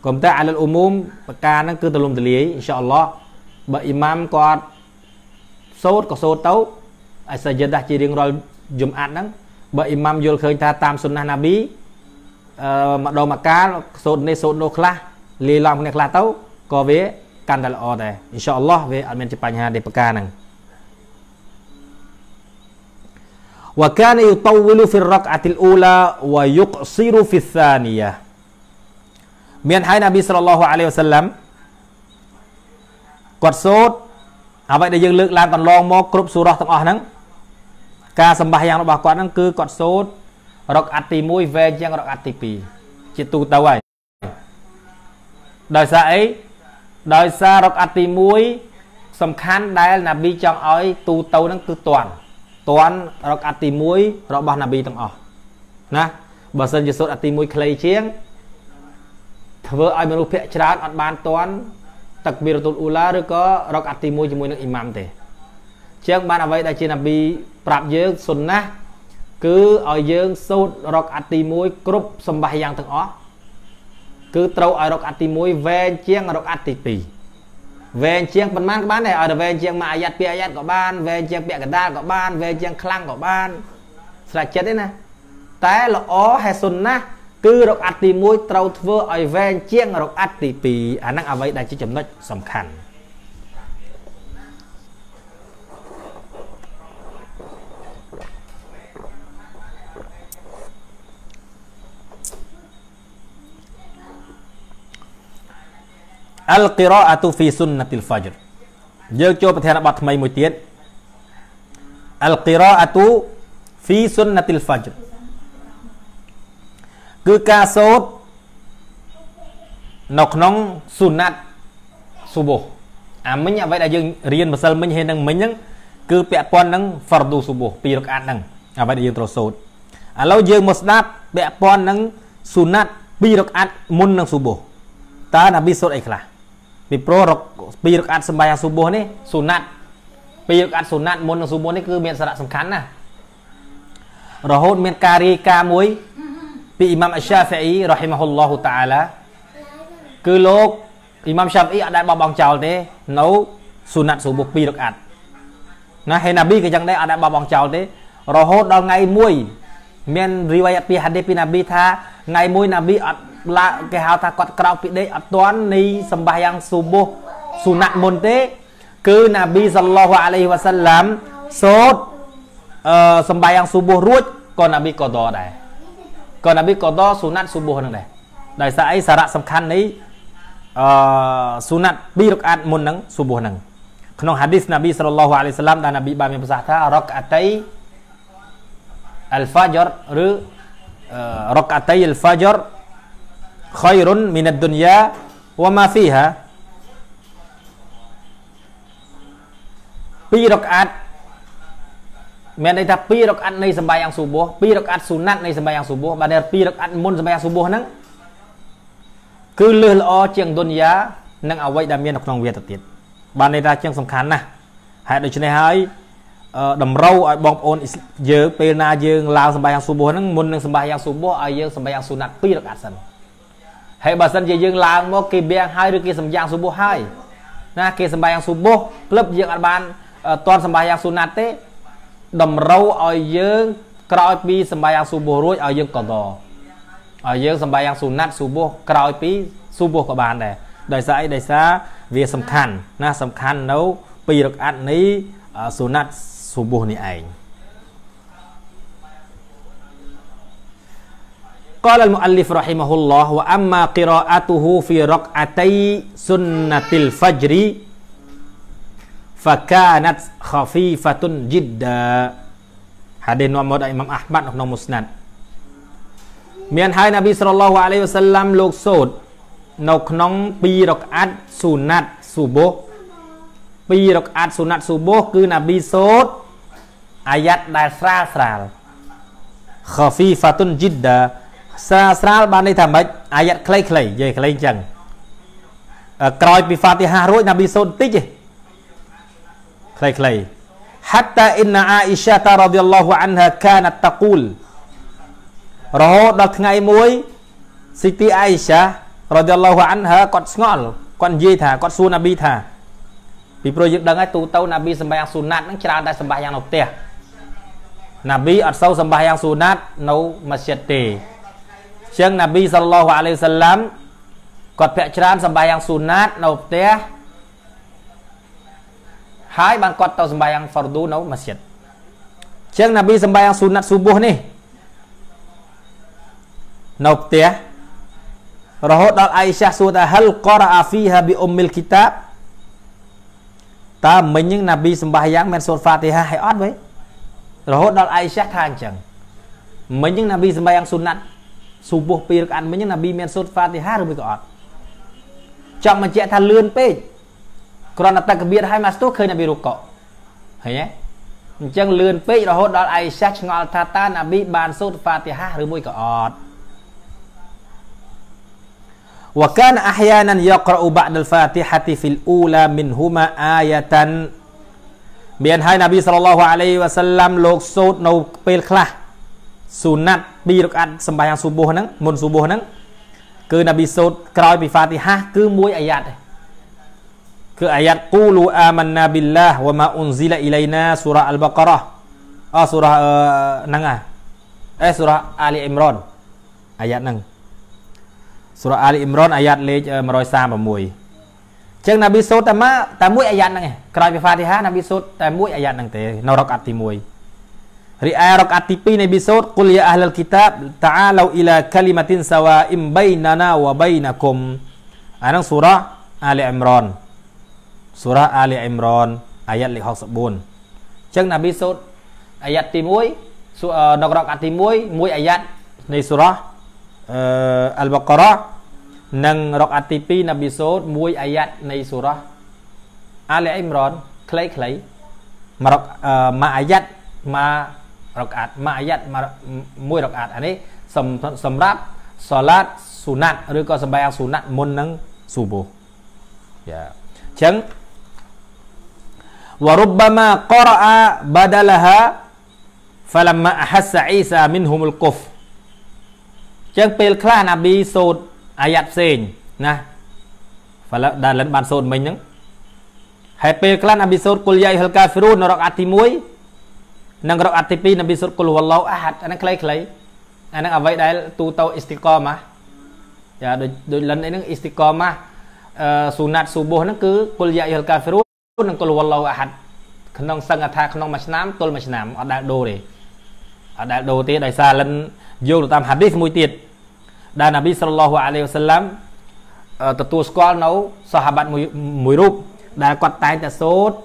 គំតែអាលុលអ៊ូមូមប្រការហ្នឹងគឺទលំទលាយអ៊ីនសាអល់ឡោះបើអ៊ីម៉ាំគាត់សូត្រក៏សូត្រទៅអាសាយិតដែរជារៀងរាល់យំអាត់ហ្នឹង បើអ៊ីម៉ាំយល់ឃើញថាតាមសុនណាណាប៊ីអឺម្ដងមកកាលសូត្រនេះសូត្រនោះខ្លះលាយឡំគ្នាខ្លះទៅក៏វា កាន់តែល្អដែរអ៊ីនសាអល់ឡោះវាអត់មានជាបញ្ហាទេប្រការហ្នឹង وكان يطول في الركعة الأولى ويقصر في الثانية من حين النبي صلى الله عليه وسلم គាត់សូត្រអ្វីដែលយើងលើកឡើងកន្លងមកគ្រប់សូរ៉ោះទាំងអស់ហ្នឹងការសម្បាសយ៉ាងរបស់គាត់ហ្នឹងគឺគាត់សូត្ររកអាត់ទី1វែងជាងរកអាត់ទី2ជាទូទៅហើយដោយសារអីដោយសាររកអាត់ទី1សំខាន់ដែល ណាប៊ីចង់ឲ្យទូទៅហ្នឹងគឺតន់តាន់រកអាត់ទី1របស់ណាប៊ីទាំងអស់ណាបើសិនជាសូត្រអាត់ទី1ខ្លីជាង ធ្វើឲ្យមនុស្សភាគច្រើនអត់បានតាន់តាក់ប៊ីរតុលអ៊ូឡាឬក៏រកអាត់ទី1ជាមួយនឹងអ៊ីម៉ាំទេជាងបានអ្វីដែលជាណាប៊ីប្រាប់យើងសុនណាគឺឲ្យយើងសូត្ររកអាត់ទី1គ្រប់សម្បះយ៉ាងទាំងអស់គឺត្រូវឲ្យរកអាត់ទី1វែងជាងរកអាត់ទី2វែងជាងប៉ុន្មានក៏បានដែរឲ្យតែវែងជាងមួយអាយ៉ាត់ពីរអាយ៉ាត់ក៏បានវែងជាងពាក្យកដាលក៏បានវែងជាងខ្លាំងក៏បានស្រេចចិត្តទេណាតែល្អហេសុនណាគឺរកអត្តទី1ត្រូវធ្វើឲ្យវែងជាងរកអត្តទី2អាហ្នឹងអ្វីដែលជាចំណុចសំខាន់អលកិរ៉ាអាទូហ្វីស៊ុនណាទីលហ្វាជ្រយើងចូលប្រធានបទថ្មីមួយទៀតអលកិរ៉ាអាទូហ្វីស៊ុនណាទីលហ្វាជ្រគឺការសូត្រនៅក្នុងស៊ុណាត់ស៊ូបូអាមិញអ្វីដែលយើងរៀនម្សិលមិញហើយនឹងមិញហ្នឹងគឺពាក់ព័ន្ធនឹងហ្វារឌូស៊ូបូពីរកាត់ហ្នឹងអ្វីដែលយើងត្រូវសូត្រឥឡូវយើងមកស្ដាប់ពាក់ព័ន្ធនឹងស៊ុណាត់ពីរកាត់មុននឹងស៊ូបូតើនប៊ីសូត្រអីខ្លះពីព្រោះរកពីរកអាត់សម្បៃអាស៊ូបោះនេះសុណាត់ពីរកអាត់សុណាត់មុននឹងស៊ូបោះនេះគឺមានសារៈសំខាន់ណាស់រហូតមានការរាយការណ៍មួយ ពីអ៊ីម៉ាំអាស្យាហ្វីអ៊ីរ៉ហ៊ីម៉ាហ៊ុលឡោះតាអាឡាគឺលោកអ៊ីម៉ាំស្យាហ្វីអ៊ីអត់ដែលបោះបង់ចោលទេ នៅសុណាត់ស៊ូបោះពីរកអាត់ណាហេណាប៊ីក៏យ៉ាងដែរអត់ដែលបោះបង់ចោលទេ រហូតដល់ថ្ងៃមួយ មានរីវ៉ៃអត់ពីហាឌីសពីណាប៊ីថាថ្ងៃមួយណាប៊ីអត់ឡើងគេហៅថាគាត់ក្រោកពីដេកអត់ទាន់នៃសម្បាយ៉ាងស៊ូបូស៊ូណាក់មុនទេគឺណាប៊ីសល្លោះអាឡៃវ៉ាសាឡាំសូតអឺសម្បាយ៉ាងស៊ូបូរួចក៏ណាប៊ីក៏ដដែរក៏ណាប៊ីក៏ដស៊ូណាត់ស៊ូបូហ្នឹងដែរដោយសារអីសារៈសំខាន់នៃអឺស៊ូណាត់ពីររកអាត់មុនហ្នឹងស៊ូបូហ្នឹងក្នុងហាឌីសណាប៊ីសល្លោះអាឡៃវ៉ាសាឡាំដែលណាប៊ីបានមានប្រសាសន៍ថារកអាតៃអលហ្វាជរឬរកអាតៃអលហ្វាជរ khairun minad dunya wa ma fiha 2រកអាត់មានន័យថា2រកអាត់នៃសម្បាយ៉ាងស៊ូបោះ2រកអាត់ស៊ូណាត់នៃសម្បាយ៉ាងស៊ូបោះបាទ2រកអាត់មុនសម្បាយ៉ាងស៊ូបោះហ្នឹងគឺលឺល្អជាងឌុនយ៉ានិងអ្វីដែលមាននៅក្នុងវាទៅទៀតបានន័យថាជាងសំខាន់ណាស់ហេតុដូច្នេះហើយតម្រូវឲ្យបងប្អូនយើងពេលណាយើងឡើងសម្បាយ៉ាងស៊ូបោះហ្នឹងមុននឹងសម្បាយ៉ាងស៊ូបោះឲ្យយើងសម្បាយ៉ាងស៊ូណាត់2រកអាត់សិនហើយបើសិនជាយើងឡើងមកគេបៀងហើយឬគេសម្យ៉ាងសុបុះហើយណាគេសម្បាយ៉ាងសុបុះក្លឹបយើងអត់បានតន់សម្បាយ៉ាងសុណាត់ទេតម្រូវឲ្យយើងក្រោយពីសម្បាយ៉ាងសុបុះរួចឲ្យយើងកតឲ្យយើងសម្បាយ៉ាងសុណាត់សុបុះក្រោយពីសុបុះក៏បានដែរដោយសារអីដោយសារវាសំខាន់ណាសំខាន់នៅពីរកអត្តនេះសុណាត់សុបុះនេះឯង Qala al-muallif rahimahullah wa amma qira'atuhu fi raq'atai sunnatil fajri fa kanat khafifatun jidda hadis nomor Imam Ahmad nomor musnad Mian hai Nabi sallallahu alaihi wasallam lok nok មានហើយនប៊ីសរឡោះអាឡៃវសឡាំលោកសូត្រនៅក្នុង2 sral sral. Khafifatun jidda ស្រាលស្រាលបានន័យថាម៉េចអាយ៉ាត់ខ្លីៗនិយាយខ្លីអញ្ចឹងក្រោយពីហ្វាទីហារួច ណាប៊ីសូនតិចខ្លីខ្លី حتى ان عائشه رضي الله عنها كانت تقول រហូតដល់ថ្ងៃមួយស៊ីទីអៃសារ៉ាឌីយ៉ាឡោះអានហាគាត់ស្ងល់គាត់និយាយថាគាត់សួរណាប៊ីថាពីព្រោះយើងដឹងហើយទូទៅ ណាប៊ីសម្បាយ៉ាងស៊ូណាត់ហ្នឹងច្រើនតែសម្បាយ៉ាងនៅផ្ទះណាប៊ីអត់សូវសម្បាយ៉ាងស៊ូណាត់នៅមស្ជីតទេចឹងណាប៊ីសល្លោះអាឡៃសាឡាំគាត់ភាក់ច្រើនសម្បាយ៉ាងស៊ូណាតនៅផ្ទះហើយបានគាត់ទៅសម្បាយ៉ាងហ្វរឌូនៅម៉ាស្ជីតចឹងណាប៊ីសម្បាយ៉ាងស៊ូណាត់ស៊ូប៊ូនេះនៅផ្ទះរហូតដល់អៃសាសួរថាហលករអាហ្វីហាប៊ីអ៊ុំមីលគីតាបតើមិញនឹងណាប៊ីសម្បាយ៉ាងមិនសូត្រហ្វាទីហាឲ្យអត់វិញរហូតដល់អៃសាសថាអញ្ចឹងមិញនឹងណាប៊ីសម្បាយ៉ាងស៊ូណាត់ស៊ូបោះពីរកាត់មិញណាប៊ីមានសូត្រហ្វាទីហាឬមិនក៏អត់ចង់បញ្ជាក់ថាលឿនពេកគ្រាន់តែតកបៀតឲ្យមកស្ទុះឃើញណាប៊ីរុកកឃើញទេអញ្ចឹងលឿនពេករហូតដល់អៃសាឆ្ងល់ថាតើណាប៊ីបានសូត្រហ្វាទីហាឬមួយក៏អត់វកានអះយ៉ានានយ៉ាក្រអ៊ូបាដលហ្វាទីហាទីហ្វីលអ៊ូឡាមីនហ៊ូម៉ាអាយ៉ាតានមានហើយណាប៊ីសល្លឡោះអាឡៃវ៉ាសាឡាំលោកសូត្រនៅពេលខ្លះស៊ូណាត់2រកអាត់សម្បាយ៉ាងស៊ូបោះហ្នឹងមុនស៊ូបោះហ្នឹងគឺនប៊ីសូតក្រោយពីហ្វាទីហាគឺមួយអាយ៉ាត់គឺអាយ៉ាត់គូលូអាម៉ាណាប៊ីឡាហ៍វ៉ាម៉ាអ៊ុនស៊ីឡាអ៊ីឡៃណាស៊ូរ៉ាអលបាការ៉ាអូស៊ូរ៉ាហ្នឹងអេស៊ូរ៉ាអាលីអ៊ីមរ៉នអាយ៉ាត់ហ្នឹងស៊ូរ៉ាអាលីអ៊ីមរ៉នអាយ៉ាត់លេខ136ចឹងនប៊ីសូតតែមួយអាយ៉ាត់ហ្នឹងឯងក្រោយពីហ្វាទីហានប៊ីសូតតែមួយអាយ៉ាត់ហ្នឹងទេនៅរកអាត់ទី1រីឯរកអាត់ទី2នៃប៊ីសូតគុលយ៉ាអះលលគីតាបតាអាឡូអ៊ីឡាកាលីម៉ាទីនសាវ៉ាអ៊ីមបៃណាណាវ៉ាបៃណាគុមអានឹងសូរ៉ាអាលីអ៊ីមរ៉នសូរ៉ាអាលីអ៊ីមរ៉នអាយ៉ាត់លេខ64អញ្ចឹងណាប៊ីសូតអាយ៉ាត់ទី1នៅរកអាត់ទី1មួយអាយ៉ាត់នៃសូរ៉ាអឺអលបការ៉ានិងរកអាត់ទី2ណាប៊ីសូតមួយអាយ៉ាត់នៃសូរ៉ាអាលីអ៊ីមរ៉នខ្លីៗមករកម៉ាអាយ៉ាត់ម៉ារកាតមួយអាយ៉ាត់មួយរកាតអានេះសម្រាប់សាឡាតស៊ូណាត់ឬក៏សម្បែងស៊ូណាត់មុននឹងស៊ូបូយ៉ាអញ្ចឹង وربما قرأ بدلها فلما أحس عيسى منهم الكفر ចឹងពេលខ្លះណាប៊ីសូត្រអាយ៉ាត់ផ្សេងណាហ្វឡាដាលិនបានសូត្រមិញហ្នឹងហើយពេលខ្លះណាប៊ីសូត្រគុលយ៉ៃហលកាហ្វីរូនរកអាត់ទី1និងរកអត្តទី2នៅពីសុទ្ធគុលវឡោអាហាត់អាហ្នឹងខ្លីៗអាហ្នឹងអ្វីដែលទូទៅអ៊ីស្ទីកម៉ាយ៉ាដូចដូចលិនអីហ្នឹងអ៊ីស្ទីកម៉ាអឺស៊ូណាត់ស៊ូបូហ្នឹងគឺគុលយ៉ាយលកាហ្វេរូនិងគុលវឡោអាហាត់ក្នុងសង្ឃថាក្នុងមួយឆ្នាំ ទល់មួយឆ្នាំអត់ដែលដូរទេអត់ដែលដូរទេដោយសារលិនយោងទៅតាមហាឌីសមួយទៀតដែលនប៊ីសល្លោះអាឡៃវសឡាំទទួលស្គាល់នៅសាហាបាត់មួយមួយរូបដែលគាត់តែងតែសូត្រ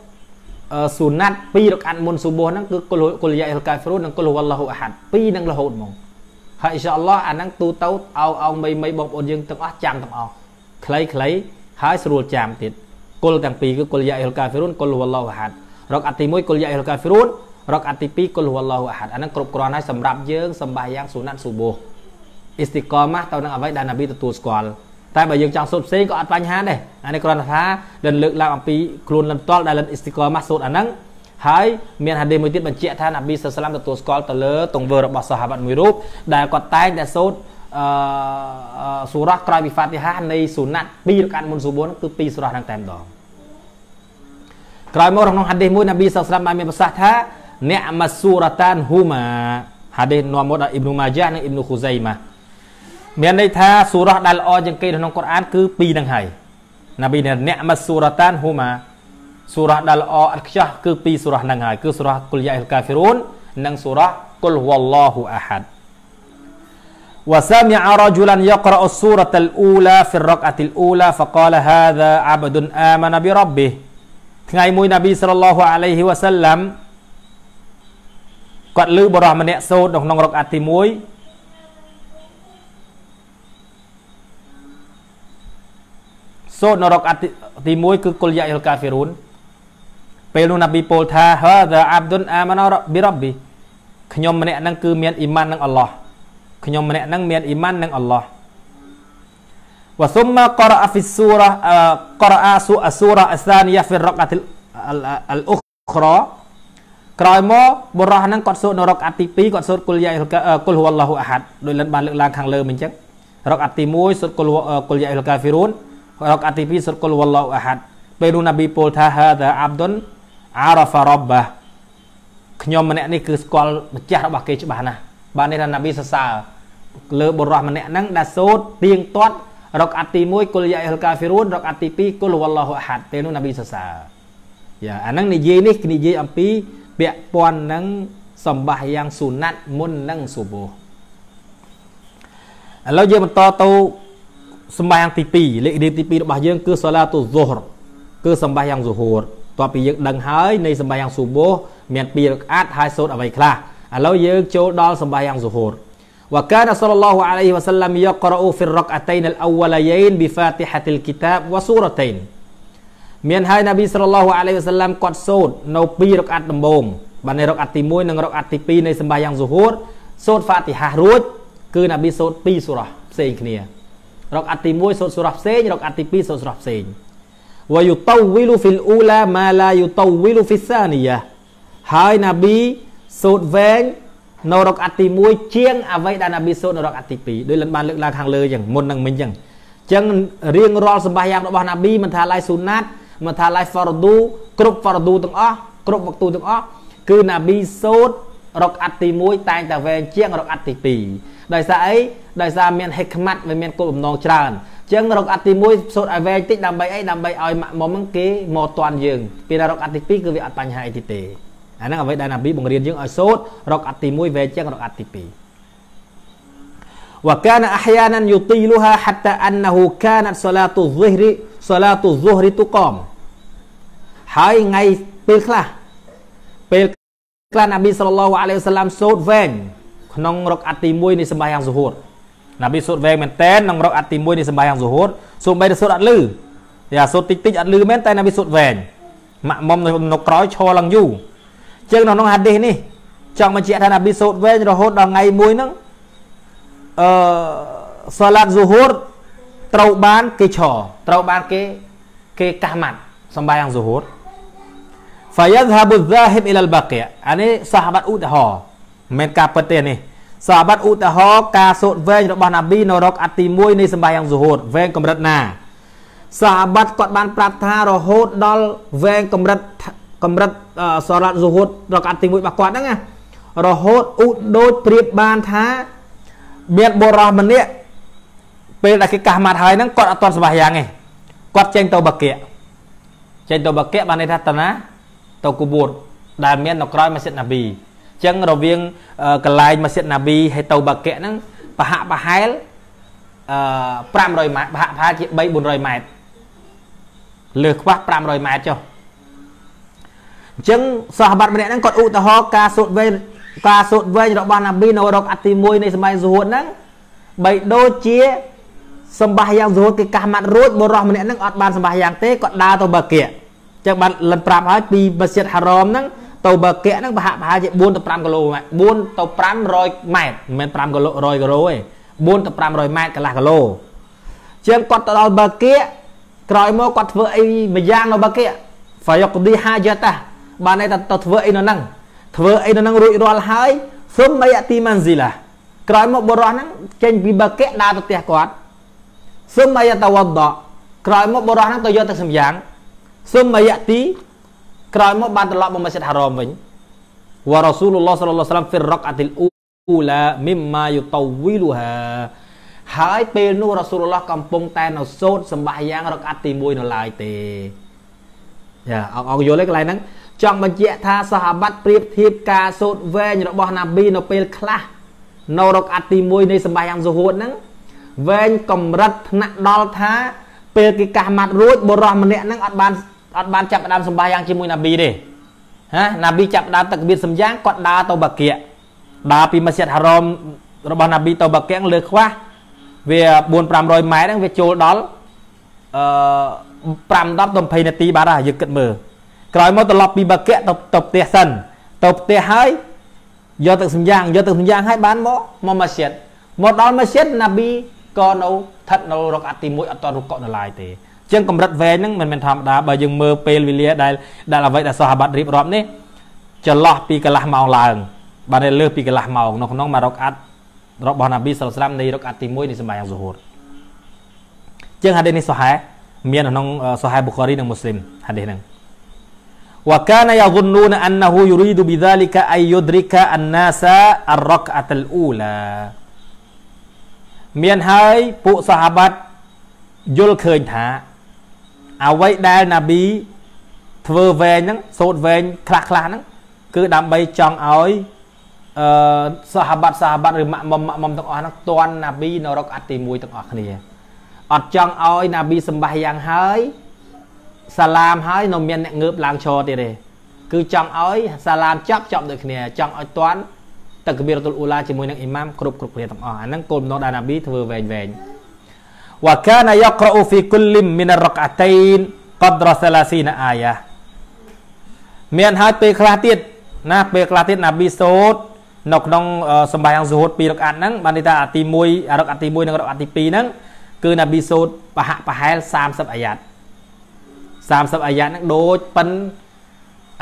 ស៊ូណាត់2រកអាត់មុនស៊ូបោះហ្នឹងគឺគុលគុលយ៉ាអ៊ីលកាហ្វ្រូនិងគុលវ៉ាឡោះអាហាត់2នឹងរហូតហ្មងហើយអ៊ីនសាអល់ឡោះអាហ្នឹងទូទៅអោអោមីមីបងប្អូនយើងទាំងអស់ចាំទាំងអស់ខ្លីខ្លីហើយស្រួលចាំទៀតគុលទាំងពីរគឺគុលយ៉ាអ៊ីលកាហ្វ្រូនគុលវ៉ាឡោះអាហាត់រកអាត់ទី1គុលយ៉ាអ៊ីលកាហ្វ្រូនរកអាត់ទី2គុលវ៉ាឡោះអាហាត់អាហ្នឹងគ្រប់គ្រាន់ហើយសម្រាប់យើងសម្បាយ៉ាងស៊ូណាត់ស៊ូបោះអ៊ីស្ទីកម៉ាស់ទៅនឹងអ្វីដែលណាប៊ីទទួលស្គាល់តែបើយើងចង់សូត្រផ្សេងក៏អត់បញ្ហាដែរអានេះគ្រាន់តែថាលិនលើកឡើងអំពីខ្លួនលិនតល់ដែលលិនអ៊ីស្តិកម៉ាសូត្រអាហ្នឹងហើយមានហាឌីមួយទៀតបញ្ជាក់ថានប៊ីសាសឡាមទទួលស្គាល់ទៅលើទង្វើរបស់សាហាបមួយរូបដែលគាត់តែងតែសូត្រអឺសូរ៉ាក្រោយពីហ្វាទីហានៃសុណាត់2រកាត់មុនសុបុនគឺ2សូរ៉ាហ្នឹងតែម្ដងក្រោយមកក្នុងហាឌីមួយនប៊ីសាសឡាមបានមានប្រសាសន៍ថាអ្នកមាសូរ៉ាតានហ៊ូម៉ាហាឌីនាំមកដល់អ៊ីប្នុម៉ាជានិងអ៊ីប្នុខូសៃម៉ាមានន័យថាសូរ៉ះដែលល្អជាងគេនៅក្នុងកូរ៉ានគឺពីរហ្នឹងហើយណាប៊ីអ្នកមសូរ៉តានហូម៉ាសូរ៉ះដែលល្អអត់ខ្ចោះគឺពីរសូរ៉ះហ្នឹងហើយគឺសូរ៉ះគុលយ៉ាអ៊ីលកាហ្វីរូននិងសូរ៉ះគុលហ៊ូវឡោហ៊ូអាហាត់ وسمع رجلا يقرأ السورة الأولى في الركعة الأولى فقال هذا عبد آمن بربه ថ្ងៃមួយនប៊ីសល្លឡោះអាឡៃហ៊ីវ៉ាសាឡាំគាត់ឮបរិះម្នាក់សូត្រនៅក្នុងរកអាទី1សូត្រនរកអត្តទី1គឺគុលយៈអ៊ីលកាហ្វេរូនពេលនោះណាប៊ីពោលថាហាដាអាប់ឌុនអាម៉ានប៊ីរ៉ាប៊ីខ្ញុំម្នាក់ហ្នឹងគឺមានអ៊ីម៉ាននឹងអល់ឡោះខ្ញុំម្នាក់ហ្នឹងមានអ៊ីម៉ាននឹងអល់ឡោះវ៉ាស៊ុមម៉ាករ៉ាហ្វីស៊ូរ៉ាករ៉ាស៊ូអស៊ូរ៉ាអសានីយ៉ាហ្វីរ៉កអាទិលអលអ៊ុក្រ៉ាក្រោយមកបុរសហ្នឹងគាត់សូត្រនៅរកអាទី2គាត់សូត្រគុលយ៉ាគុលហ៊ូវឡោះអាហាត់ដោយលិនបានលើកឡើងខាងលើមិញអញ្ចឹងរកអាទី1សូត្រគុលគុលយ៉ាអ៊ីលកាហ្វីរូនរកអាទី2សុរកុលវឡោអាហាត់ពេលនោះណាប៊ីពោលថាហាតាអាប់ដុនអារ៉ាហ្វារ៉បបាខ្ញុំម្នាក់នេះគឺស្គាល់ម្ចាស់របស់គេច្បាស់ណាស់បាននេះថាណាប៊ីសរសើរលើបុរសម្នាក់ហ្នឹងដែលសូត្រទៀងទាត់រកអាទី1គុលយ៉ាអ៊ីហលកាហ្វីរូនរកអាទី2គុលវឡោអាហាត់ពេលនោះណាប៊ីសរសើរយ៉ាអាហ្នឹងនិយាយនេះគឺនិយាយអំពីពាក់ព័ន្ធនឹងសម្បាសយ៉ាងស៊ូណាត់មុននឹងស៊ូបូឥឡូវយើងបន្តទៅសម្បាយ៉ាងទី2លេខរៀបទី2របស់យើងគឺសាឡាទូហ្សូហ៍គឺសម្បាយ៉ាងហ្សូហ៍តបពីយើងដឹងហើយនៃសម្បាយ៉ាងស៊ូបូមាន2រកអាតហើយសូត្រអ្វីខ្លះឥឡូវយើងចូលដល់សម្បាយ៉ាងស៊ូហ៍ وكان صلى الله عليه وسلم يقرأ في الركعتين الأوليين بفاتحة الكتاب وسورتين មានហើយនប៊ីសល្លឡោះអាឡៃវ៉ាសាឡាំគាត់សូត្រនៅពីរកអាត់ដំបូងបាននៃរកអាត់ទី1និងរកអាត់ទី2នៃសម្បាយ៉ាងស៊ូហូតសូត្រហ្វាទីហារួចគឺនប៊ីសូត្រពីរសូរ៉ាផ្សេងគ្នារកអត្តទី1សូត្រសូរ៉ាផ្សេងរកអត្តទី2សូត្រសូរ៉ាផ្សេងវយុតវិលូហ្វីលអ៊ូឡាម៉ាឡាយុតវិលូហ្វីសានីយ៉ាហើយណាប៊ីសូត្រវែងនៅរកអត្តទី1ជាងអ្វីដែលណាប៊ីសូត្រនៅរកអត្តទី2ដោយលិនបានលើកឡើងខាងលើចឹងមុននឹងមិញចឹងចឹងរៀងរាល់សម្បាយ៉ាងរបស់ណាប៊ីមិនថាឡៃស៊ូណាត់មិនថាឡៃហ្វរឌូគ្រប់ហ្វរឌូទាំងអស់គ្រប់វកទូទាំងអស់គឺណាប៊ីសូត្ររកអាត់ទី1តែងតែវែងជាង រកអាត់ទី2ដោយសារអីដោយសារមានហេកម៉ាត់វាមានគោលបំណងច្រើនអញ្ចឹងរកអាត់ទី1សូត្រឲ្យវែងតិចដើម្បីអីដើម្បីឲ្យម៉ាក់មុំហ្នឹងគេមកតាន់យើងពីរកអាត់ទី2គឺវាអត់បញ្ហាអីទីទេអាហ្នឹងអ្វីដែលណាប៊ីបង្រៀនយើងឲ្យសូត្ររកអាត់ទី1វែងជាងរកអាត់ទី2 وكان احيانا يطيلها حتى انه كانت صلاه الظهر صلاه الظهر تقام ហើយថ្ងៃពេលខ្លះពេលក្លានណាប៊ីសល្លោះអាឡៃសាឡាមសូត្រវែងក្នុងរកអត្តទី1នៃសម្បាយ៉ាងសុហួតណាប៊ីសូត្រវែងមែនតែនក្នុងរកអត្តទី1នៃសម្បាយ៉ាងសុហួតសូម្បីតែសូត្រអត់លឺតែអាសូត្រតិចតិចអត់លឺមែនតែណាប៊ីសូត្រវែងម៉ាក់មុំនៅក្រោយឈរឡើងយូរជាងនៅក្នុងហាឌីសនេះចង់បញ្ជាក់ថាណាប៊ីសូត្រវែងរហូតដល់ថ្ងៃមួយហ្នឹងអឺសាឡាត់សុហួតត្រូវបានគេឈរត្រូវបានគេគេកាសម៉ាត់សម្បាយ៉ាងសុហួត فيذهب الذاهب الى الباقي អានេះសាហាបាត់ឧទាហរណ៍មិនមែនការពិតទេនេះសាហាបាត់ឧទាហរណ៍ការសូត្រវែងរបស់ណាប៊ីនៅរកអទី1នៃសម្បាយ៉ាងសុហូតវែងកម្រិតណាសាហាបាត់គាត់បាន ប្រាប់ថារហូតដល់វែងកម្រិតកម្រិតសរ៉ាត់សុហូត រកអទី1របស់គាត់ហ្នឹងណារហូតឧដូចប្រៀបបានថា មានបរោះម្នាក់ពេលដែលគេកាស់ម៉ាត់ហើយហ្នឹងគាត់អត់ទាន់សម្បាយ៉ាងទេគាត់ចេញទៅបាគៈចេញទៅបាគៈបានន័យថាតាណាទៅគូបួតដែលមាននៅក្រោយម៉ាស៊ីនណាប៊ីអញ្ចឹងរវាងកន្លែងម៉ាស៊ីនណាប៊ីហើយទៅបាកៈហ្នឹងប្រហាក់ប្រហែលអឺ500ម៉ែត្រប្រហាក់ប្រហែលជា3 400ម៉ែត្រលើសខ្វះ500ម៉ែត្រចុះអញ្ចឹងសាហាបាត់ម្នាក់ហ្នឹងគាត់ឧទាហរណ៍ការសូត្រវែងការសូត្រវែងរបស់ណាប៊ីនៅរកអទី1នៃសម័យសុហួតហ្នឹងបីដូចជាសម្បាសយ៉ាងសុហួតគេកាសម៉ាត់រួចបុរសម្នាក់ហ្នឹងអត់បានសម្បាសយ៉ាងទេគាត់ដើរទៅបាគៀចឹងបានលិនប្រាប់ហើយពីមស្ជីតហារ៉មហ្នឹងទៅបើកៈហ្នឹងប្រហាក់ប្រហែលជា4ទៅ5គីឡូម៉ែត្រ4ទៅ500ម៉ែត្រមិនមែន5គីឡូ100គីឡូទេ4ទៅ500ម៉ែត្រកន្លះគីឡូជាងគាត់ទៅដល់បើកៈក្រោយមកគាត់ធ្វើអីមួយយ៉ាងនៅបើកៈហ្វាយកឌីហាយតាបានតែទៅធ្វើអីនៅហ្នឹងធ្វើអីនៅហ្នឹងរួចរាល់ហើយសុំមីអទីម៉ាន់ស៊ីឡាក្រោយមកបរោះហ្នឹងចេញពីបើកៈដើរទៅផ្ទះគាត់សុំមីអតវដក្រោយមក បរោះហ្នឹងទៅយកទឹកសម្យ៉ាងសុមយតិក្រោយមកបានត្រឡប់មកមស្ជីតហារ៉មវិញវ៉ារ៉ាស៊ូលឡោះសល្លោះសាឡាំហ្វីររ៉កអាទីលអ៊ូឡាមីម៉ាយូតូវីលូហាហើយពេលនោះរ៉ាស៊ូលឡោះកំពុងតែនៅសូត្រសម្បាសយ៉ាងរកអាត់ទី1នៅឡើយទេយ៉ាអងអងយល់ទេកន្លែងហ្នឹងចង់បញ្ជាក់ថាសាហាប័តប្រៀបធៀបការសូត្រវែងរបស់ណាប៊ីនៅពេលខ្លះ នៅរកអាត់ទី1នៃសម្បាសយ៉ាងសុហួតហ្នឹងវែងកម្រិតថ្នាក់ដល់ថាពេលគេកាស់ម៉ាត់រួចបុរសម្នាក់ហ្នឹងអត់បានអត់បានចាប់ផ្ដើមសម្បាយ៉ាងជាមួយណាប៊ីទេហាណាប៊ីចាប់ផ្ដើមទឹកបៀតសម្យ៉ាងគាត់ដើរទៅបាគៀដើរពីមស្ជីតហារ៉មរបស់ណាប៊ីទៅបាគៀលើខ្វះវា4 500ម៉ែត្រហ្នឹងវាចូលដល់អឺ5 10 20នាទីបាទហើយយើងគិតមើលក្រោយមកត្រឡប់ពីបាគៈទៅទៅផ្ទះសិនទៅផ្ទះហើយយកទឹកសម្យ៉ាងយកទឹកសម្យ៉ាងហើយបានមកមកម៉ាស្យិតមកដល់ម៉ាស្យិតណាប៊ីក៏នៅស្ថិតនៅរកអាទី1អត់តរកកនៅឡើយទេចឹងកម្រិតវែងហ្នឹងមិនមែនធម្មតាបើយើងមើលពេលវេលាដែលដែលអ្វីដែលសហបាត់រៀបរាប់នេះចន្លោះពីកន្លះម៉ោងឡើងបានលើសពីកន្លះម៉ោងនៅក្នុងមួយរកអាត់របស់ណាប៊ីសលស្រាមនៃរកអាត់ទី1នៃសម័យអង្គសូហូរចឹងហាឌីសនេះសុហែមានក្នុងសុហែប៊ូខារីនិងមូស្លីមហាឌីសហ្នឹង وكان يظنون انه يريد بذلك ان يدرك الناس الركعه الاولى មានហើយពួកសហបាត់យល់ឃើញថាអ្វីដែលណាប៊ីធ្វើវែងហ្នឹងសូត្រវែងខ្លះខ្លះហ្នឹងគឺដើម្បីចង់ឲ្យអឺសាហាបាត់សាហាបាត់ឬម៉ាក់មុំម៉ាក់មុំទាំងអស់ហ្នឹងតន់ណាប៊ីនៅរកអទី1ទាំងអស់គ្នាអត់ចង់ឲ្យ ណាប៊ីសម្បះយ៉ាងហើយសាឡាមហើយនៅមានអ្នកងើបឡើងឈរទៀតទេគឺចង់ឲ្យ សាឡាមចប់ចប់ដូចគ្នា ចង់ឲ្យតន់តកប៊ីរតុលអ៊ូឡាជាមួយនឹងអ៊ីម៉ាមគ្រប់គ្រប់គ្នាទាំងអស់អាហ្នឹងគោលបំណងដែលណាប៊ីធ្វើវែងវែងវកានយកក្រអ៊ូហ្វីគុលលីមមានរកអតៃនកតរសាឡាស៊ីណាអាយ៉ាមានហើយពេលខ្លះទៀតណា ពេលខ្លះទៀតណាប៊ីសូតនៅក្នុងសម្បាយ៉ាងសូហូតពីរកអាត់ហ្នឹងបានន័យថាអាទី1អារកអាទី1និងរកអាទី2ហ្នឹងគឺណាប៊ីសូតប្រហាក់ប្រហែល30អាយ៉ាត់30អាយ៉ាត់ហ្នឹងដូចប៉ិន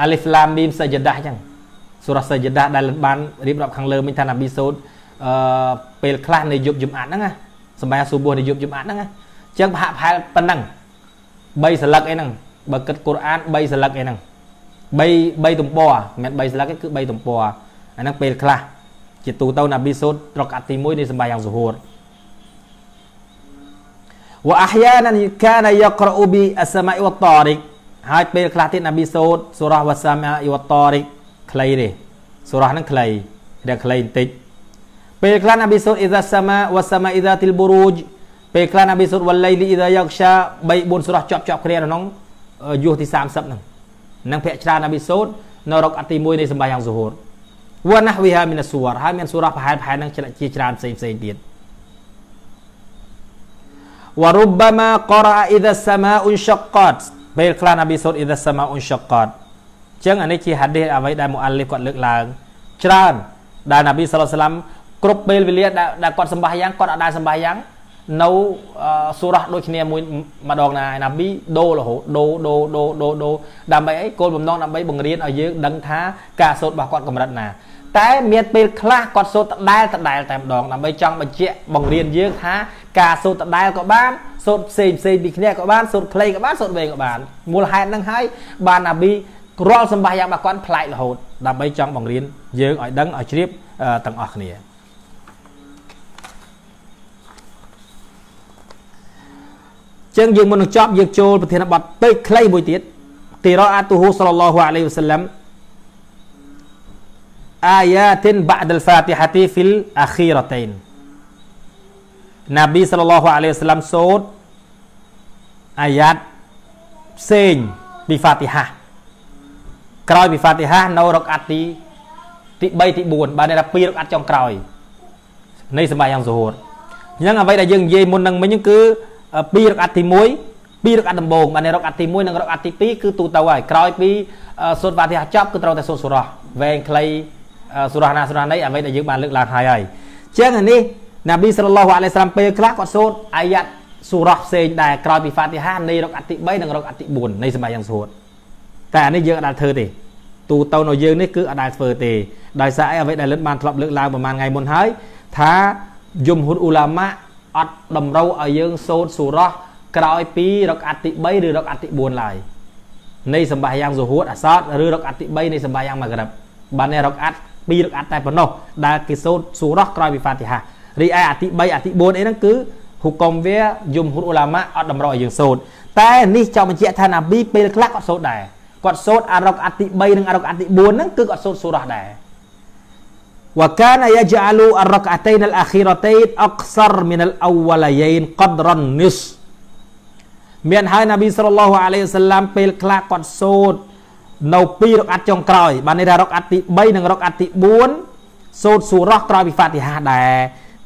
អាលីហ្វឡាមីមសាយដាអញ្ចឹងសូរ៉ាសាយដាដែលបានរៀបរាប់ខាងលើមិញថាណាប៊ីសូតអឺពេលខ្លះនៃយប់យមអាត់ហ្នឹងណាសម្បាស៊ូប៊ូនៅយប់យប់អាត់ហ្នឹងណាអញ្ចឹងប្រហាក់ប្រហែលប៉ុណ្ណឹង3ស្លឹកអីហ្នឹងបើគិតកូរ៉ាន3ស្លឹកអីហ្នឹង3 3ទំព័រមិនមែន3ស្លឹកទេគឺ3ទំព័រអាហ្នឹងពេលខ្លះជាទូទៅ ណាប៊ីសូតត្រកអាត់ទី1នៃសម្បាយ៉ាងសុហួរវ៉ាអាហ្យានានកានយ៉ាក្រអ៊ូប៊ីអសម៉ៃវ៉ាតរិកហើយពេលខ្លះទៀតណាប៊ីសូតសូរ៉ាវ៉ាសាម៉ៃវ៉ាតរិកខ្លីទេសូរ៉ាហ្នឹងខ្លីរៀងខ្លីបន្តិចពេលខ្លះណាប៊ីសូតអ៊ីសាសាម៉ាវ៉ាសាម៉ាអ៊ីសាទីលប៊ូរូជពេលខ្លះណាប៊ីសូតវ៉ាឡៃលីអ៊ីសាយ៉ាកឆា3 4ស្រោះជាប់ជាប់គ្នាក្នុងយុសទី30ហ្នឹងនឹងភាកច្រើនណាប៊ីសូតនៅរកអទី1នៃសម្បាយ៉ាងសូហូរវ៉ាណាហវីហាមីនសូរហើយមានសូរ៉ាប្រហែលប្រហែលនឹងជាច្រើនផ្សេងផ្សេងទៀតវ៉ារុបម៉ាករ៉ាអ៊ីសាសាម៉ាអ៊ុនឆកតពេលខ្លះណាប៊ីសូតអ៊ីសាសាម៉ាអ៊ុនឆកតចឹងអានេះជាហាឌីសអ្វីដែលមូអាលីគាត់លើកឡើងច្រើនដែលណាប៊ីសឡោះសាឡាមគ្រប់ពេលវេលាដែលគាត់សម្បាសយ៉ាងគាត់អាចដែរសម្បាសយ៉ាងនៅសូរ៉ះដូចគ្នាមួយម្ដងណាណាប៊ីដូរហូតដូដូដូដូដូដើម្បីអីគោលបំណងដើម្បីបង្រៀនឲ្យយើងដឹងថាការសូត្ររបស់គាត់កម្រិតណាតែមានពេលខ្លះគាត់សូត្រដដែលដដែលតែម្ដងដើម្បីចង់បញ្ជាក់បង្រៀនយើងថាការសូត្រដដែលក៏បានសូត្រផ្សេងផ្សេងពីគ្នាក៏បានសូត្រខ្លីក៏បានសូត្រវែងក៏បានមូលហេតុហ្នឹងហើយបានណាប៊ីរាល់សម្បាសយ៉ាងរបស់គាត់ប្លែករហូតដើម្បីចង់បង្រៀនយើងឲ្យដឹងឲ្យជ្រាបទាំងអស់គ្នាចឹងយើងមុននឹងចប់យើងចូលប្រធានបទពេកខ្លីមួយទៀតទីរ៉ាអាទូហ៊ូសលឡោះអាឡៃវសឡាំអាយ៉ាទិនបាដលហ្វាទីហាទីហ្វីលអាខីរ៉ាតៃនណាប៊ីសលឡោះអាឡៃវសឡាំសូត្រអាយ៉ាតផ្សេងពីហ្វាទីហាក្រោយពីហ្វាទីហានៅរកអាត់ទីទី3ទី4បានន័យថា2រកអាត់ចុងក្រោយនៃសម្បាយ៉ាងសូហួតអញ្ចឹងអ្វីដែលយើងនិយាយមុននឹងមិញគឺ2រកអាត់ទី1ពីរកអាត់ដំបូងបាទនៃរកអាត់ទី1និងរកអាត់ទី2គឺទូទៅហើយក្រោយពីសូត្រវ៉ាទីហាចប់គឺត្រូវតែសូត្រសូរ៉ាវែងខ្លីសូរ៉ាណាសូរ៉ាណីអ្វីដែលយើងបានលើកឡើងហើយហើយអញ្ចឹងនេះណាប៊ីសល្លោះអាឡៃសាំពេលខ្លះគាត់សូត្រអាយ៉ាត់សូរ៉ាផ្សេងដែរក្រោយពីហ្វាទីហានៃរកអាត់ទី3និងរកអាត់ទី4នៃសម័យយ៉ាងស្រួតតែអានេះយើងអត់ដាល់ធ្វើទេ ទូទៅនៅយើងនេះគឺអត់ដែលធ្វើទេដោយសារអីអ្វីដែលលិនបានធ្លាប់លើកឡើងប្រហែលថ្ងៃមុនហើយថាយមហ៊ុនអ៊ូឡាម៉ាអត់តម្រូវឲ្យយើងសូត្រសូរ៉ះក្រោយពីរកអតិ3ឬរកអតិ4ឡើយនៃសម្បាយ៉ាងសុហួតអសតឬរកអតិ3នៃសម្បាយ៉ាងមករិបបានរកអត2រកអតតែប៉ុណ្ណោះដែលគេសូត្រសូរ៉ះក្រោយពីហ្វាទីហារីឯអតិ3អតិ4អីហ្នឹងគឺហុកុំវាយមហ៊ុតអ៊ូឡាម៉ាអត់តម្រូវឲ្យយើងសូត្រតែនេះចង់បញ្ជាក់ថាណាប៊ីពេលខ្លះគាត់សូត្រដែរគាត់សូត្រអារកអតិ3និងអារកអតិ4ហ្នឹងគឺគាត់សូត្រសូរ៉ះដែរ وكان يجعل الركعتين الأخيرتين أقصر من الأوليين قدر النصف មានហើយនប៊ីសលឡោះអាឡៃសាឡាមពេល ខ្លះគាត់សូត្រនៅពីរកអាត់ចុងក្រោយ បានន័យថារកអាត់ទី3និងរកអាត់ទី4សូត្រសូរ៉ោះក្រោយពីហ្វាទីហាដែរ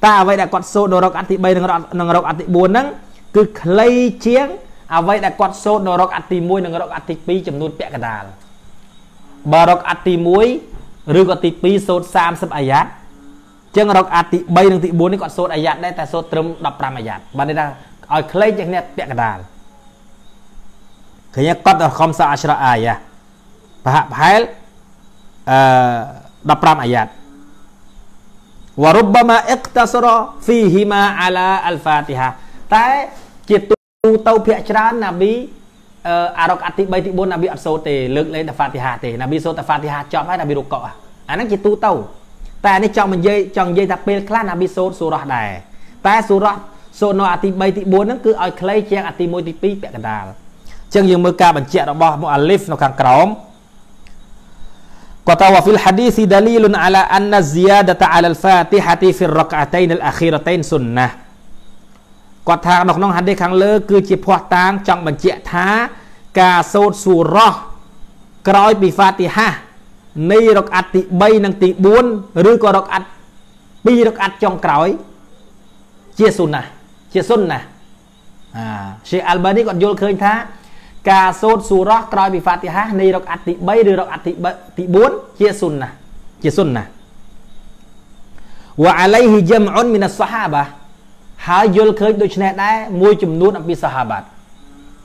តើអ្វីដែលគាត់សូត្រនៅរកអាត់ទី3និងរកនិងរកអាត់ទី4ហ្នឹងគឺខ្លីជាង អ្វីដែលគាត់សូត្រនៅរកអាត់ទី1និងរកអាត់ទី2ចំនួន ពាក់កណ្ដាលបើរកអាត់ទី1ឬក៏ទី2សូត្រ30អាយ៉ាត់ចឹងរកអាទី3និងទី4នេះគាត់សូត្រអាយ៉ាត់ដែរតែ សូត្រត្រឹម15អាយ៉ាត់បាននេះថាឲ្យក្លេចជាងនេះពាក់កដាលគ្នាគាត់ដល់ខំសាអស្រអាយ៉ាប្រហាក់ប្រហែលអឺ15អាយ៉ាត់ وربما اقتصر فيهما على الفاتحه តែ ជាទូទៅភាកច្រើនណាប៊ីអារកអាទី3ទី4ណាប៊ីអត់សូត្រទេលើកលែងតែហ្វាទីហាទេណាប៊ីសូត្រតែហ្វាទីហាចប់ហើយណាប៊ីរុកកអាហ្នឹងជាទូទៅតែនេះចង់និយាយចង់និយាយថាពេលខ្លះណាប៊ីសូត្រសូរ៉ះដែរតែសូរ៉ះសូត្រនៅអាទី3ទី4ហ្នឹងគឺឲ្យខ្លីជាងអាទី1ទី2ពាក់កណ្ដាលអញ្ចឹងយើងមើលការបញ្ជាក់របស់មុអាលីហ្វនៅខាងក្រោមគាត់ថា وفي الحديث دليل على أن الزيادة على الفاتحة في الركعتين الأخيرتين سنة គាត់ថានៅក្នុងហាឌីសខាងលើ គឺជាភ័ស្តុតាងចង់បញ្ជាក់ថា ការសូត្រសូរ៉ោះក្រោយពីហ្វាទីហានៃរកអត្តទី3និងទី4ឬក៏រកអត្ត2រកអត្តចុងក្រោយជាសុណាជាសុណាអាឈេអាល់បានីគាត់យល់ឃើញថាការសូត្រសូរ៉ោះក្រោយពីហ្វាទីហានៃរកអត្តទី3ឬរកអត្តទី4ជាសុណាជាសុណាវ៉ាអាឡៃហ៊ីជាមអុនមីនអស្សាហាបាហើយយល់ឃើញដូចនេះដែរមួយចំនួនអំពីសាហាបាត់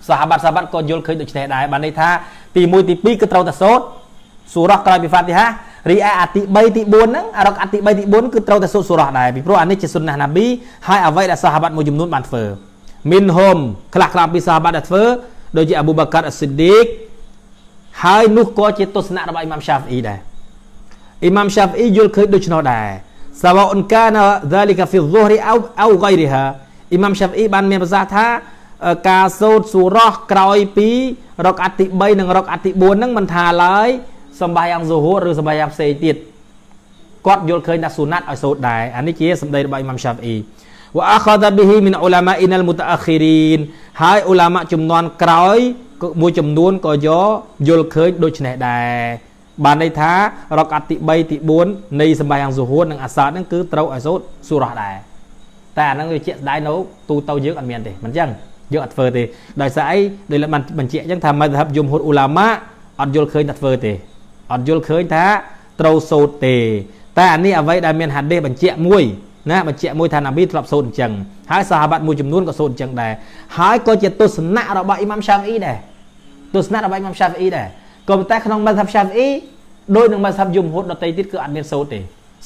សាហាបាត់សាហាបាត់ក៏យល់ឃើញដូចនេះដែរបានន័យថាទី1ទី2គឺត្រូវតែសូត្រសូរ៉ះក្រោយពីហ្វាទីហារីឯអាទី3ទី4ហ្នឹងអារកអាទី3ទី4គឺត្រូវតែសូត្រសូរ៉ះដែរពីព្រោះអានេះជាសុនណះណាប៊ីហើយអ្វីដែលសាហាបាត់មួយចំនួនបានធ្វើមានហុំខ្លះខ្លះអំពីសាហាបាត់ដែលធ្វើដូចជាអាប៊ូបាកាត់អស៊ីឌីកហើយនោះក៏ជាទស្សនៈរបស់អ៊ីម៉ាំសាហ្វអ៊ីដែរអ៊ីម៉ាំសាហ្វអ៊ីយល់ឃើញដូច្នោះដែរ سواء كان ذلك في الظهر او او غيرها អ៊ីម៉ាំសាហ្វអ៊ីបានមានប្រសាសន៍ថាការសូត្រសូរ៉ោះក្រោយពី រកអតិ3និងរកអតិ4ហ្នឹងមិនថាឡើយសម្បាយយ៉ាងសូហូឬសម្បាយយ៉ាងផ្សេងទៀតគាត់យល់ឃើញថាស៊ូណាត់ឲ្យសូត្រដែរអានេះជាសម្ដីរបស់អ៊ីម៉ាំសាហ្វអ៊ីវ៉ាអាខាដាប៊ីហ៊ីមីនអ៊ូឡាម៉ាអ៊ីណលមូតាអាខីរីនហើយអ៊ូឡាម៉ាជំនាន់ក្រោយមួយចំនួនក៏យកយល់ឃើញដូចនេះដែរបានន័យថារកអតិ3ទី4នៃសម្បាយ៉ាងសុហួននិងអាសាតហ្នឹងគឺត្រូវឲ្យសូត្រសូរ៉ាដែរតែអាហ្នឹងវាជាក់ស្ដែងនៅទូទៅយើងអត់មានទេមិនចឹងយើងអត់ធ្វើទេដោយសារអីដោយលបានបញ្ជាក់ចឹងថាមជ្ឈិបយមហូតអ៊ូឡាម៉ាអត់យល់ឃើញថាធ្វើទេអត់យល់ឃើញថាត្រូវសូត្រទេ តែអានេះអ្វីដែលមានហាឌីសបញ្ជាក់មួយណាបញ្ជាក់មួយថាណាប៊ីធ្លាប់សូត្រអញ្ចឹងហើយសាហាបាត់មួយចំនួនក៏សូត្រអញ្ចឹងដែរហើយក៏ជា ទស្សនៈរបស់អ៊ីម៉ាំឆាហ្វីដែរទស្សនៈរបស់អ៊ីម៉ាំឆាហ្វីដែរក៏ប៉ុន្តែក្នុង mazhab Shafi'i ដោយនឹង mazhab យមហូតដតៃទៀតគឺអត់មានសូត្រទេ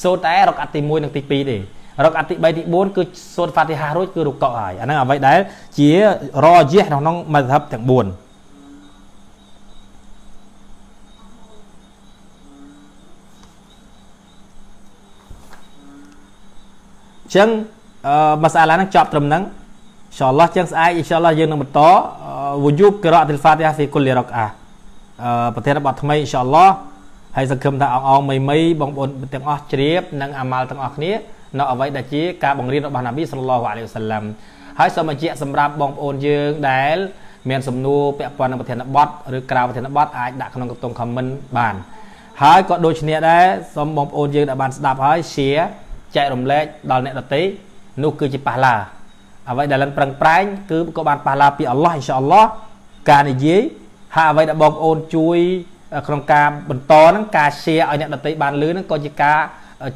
សូត្រតែរកអទី1និងទី2ទេរកអទី3ទី4គឺសូត្រ Fatiha រួចគឺរុកកោហើយអាហ្នឹងអ្វីដែលជារយះក្នុង mazhab ទាំង4ចឹងមួយសាឡាហ្នឹងចប់ត្រឹមហ្នឹងអ៊ីនសាឡោះចឹងស្អែកអ៊ីនសាឡោះយើងនឹងបន្តវយូបក្រអតិលហ្វាទីហាហ្វីគុលលីរកអាប្រធានបទថ្មីអ៊ីនសាអល់ឡោះហើយសង្ឃឹមថាអងអងមីមី បងប្អូនទាំងអស់ជ្រាបនិងអាម៉ាល់ទាំងអស់គ្នានៅអ្វីដែលជាការបង្រៀនរបស់ណាប៊ីសល្លោះអាឡៃវសាឡាំហើយសូមបញ្ជាក់សម្រាប់បងប្អូនយើងដែល មានសំណួរពាក់ព័ន្ធនឹងប្រធានបទឬក្រៅប្រធានបទអាចដាក់ក្នុងកំពង់ comment បាន ហើយក៏ដូចគ្នាដែរសូមបងប្អូនយើងដែលបានស្ដាប់ហើយ share ចែករំលែកដល់អ្នកដទៃនោះគឺជាប៉ះឡាអ្វីដែលលិនប្រឹងប្រែងគឺក៏បានប៉ះឡាពីអល់ឡោះអ៊ីនសាអល់ឡោះការនិយាយហើយអ្វីដែលបងប្អូនជួយក្នុងការបន្តហ្នឹងការ share ឲ្យអ្នកដទៃបានលឺហ្នឹងក៏ជាការ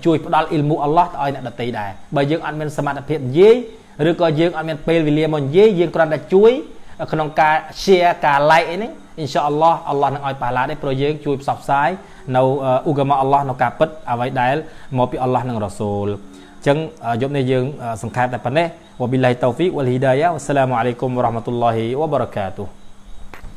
ជួយផ្ដល់អ៊ីលមូអល់ឡោះទៅឲ្យអ្នកដទៃដែរបើយើងអត់មានសមត្ថភាពនិយាយឬក៏យើងអត់មានពេលវេលាមកនិយាយយើងគ្រាន់តែជួយក្នុងការ share ការ like អីហ្នឹងអ៊ីនសាអល់ឡោះអល់ឡោះនឹងឲ្យប៉ាឡាដែរព្រោះយើងជួយផ្សព្វផ្សាយនៅអ៊ូកាម៉ាអល់ឡោះនៅការពិតអ្វីដែលមកពីអល់ឡោះនិងរ៉ាស៊ូលអញ្ចឹងយប់នេះយើងសង្ខេបតែប៉ុណ្ណេះវប៊ីឡៃតូហ្វិកវលហ៊ីដាយ៉ាវអស្សឡាមអាឡៃគុំវរ៉ាហ្មាតុលឡោះវបារកាតូ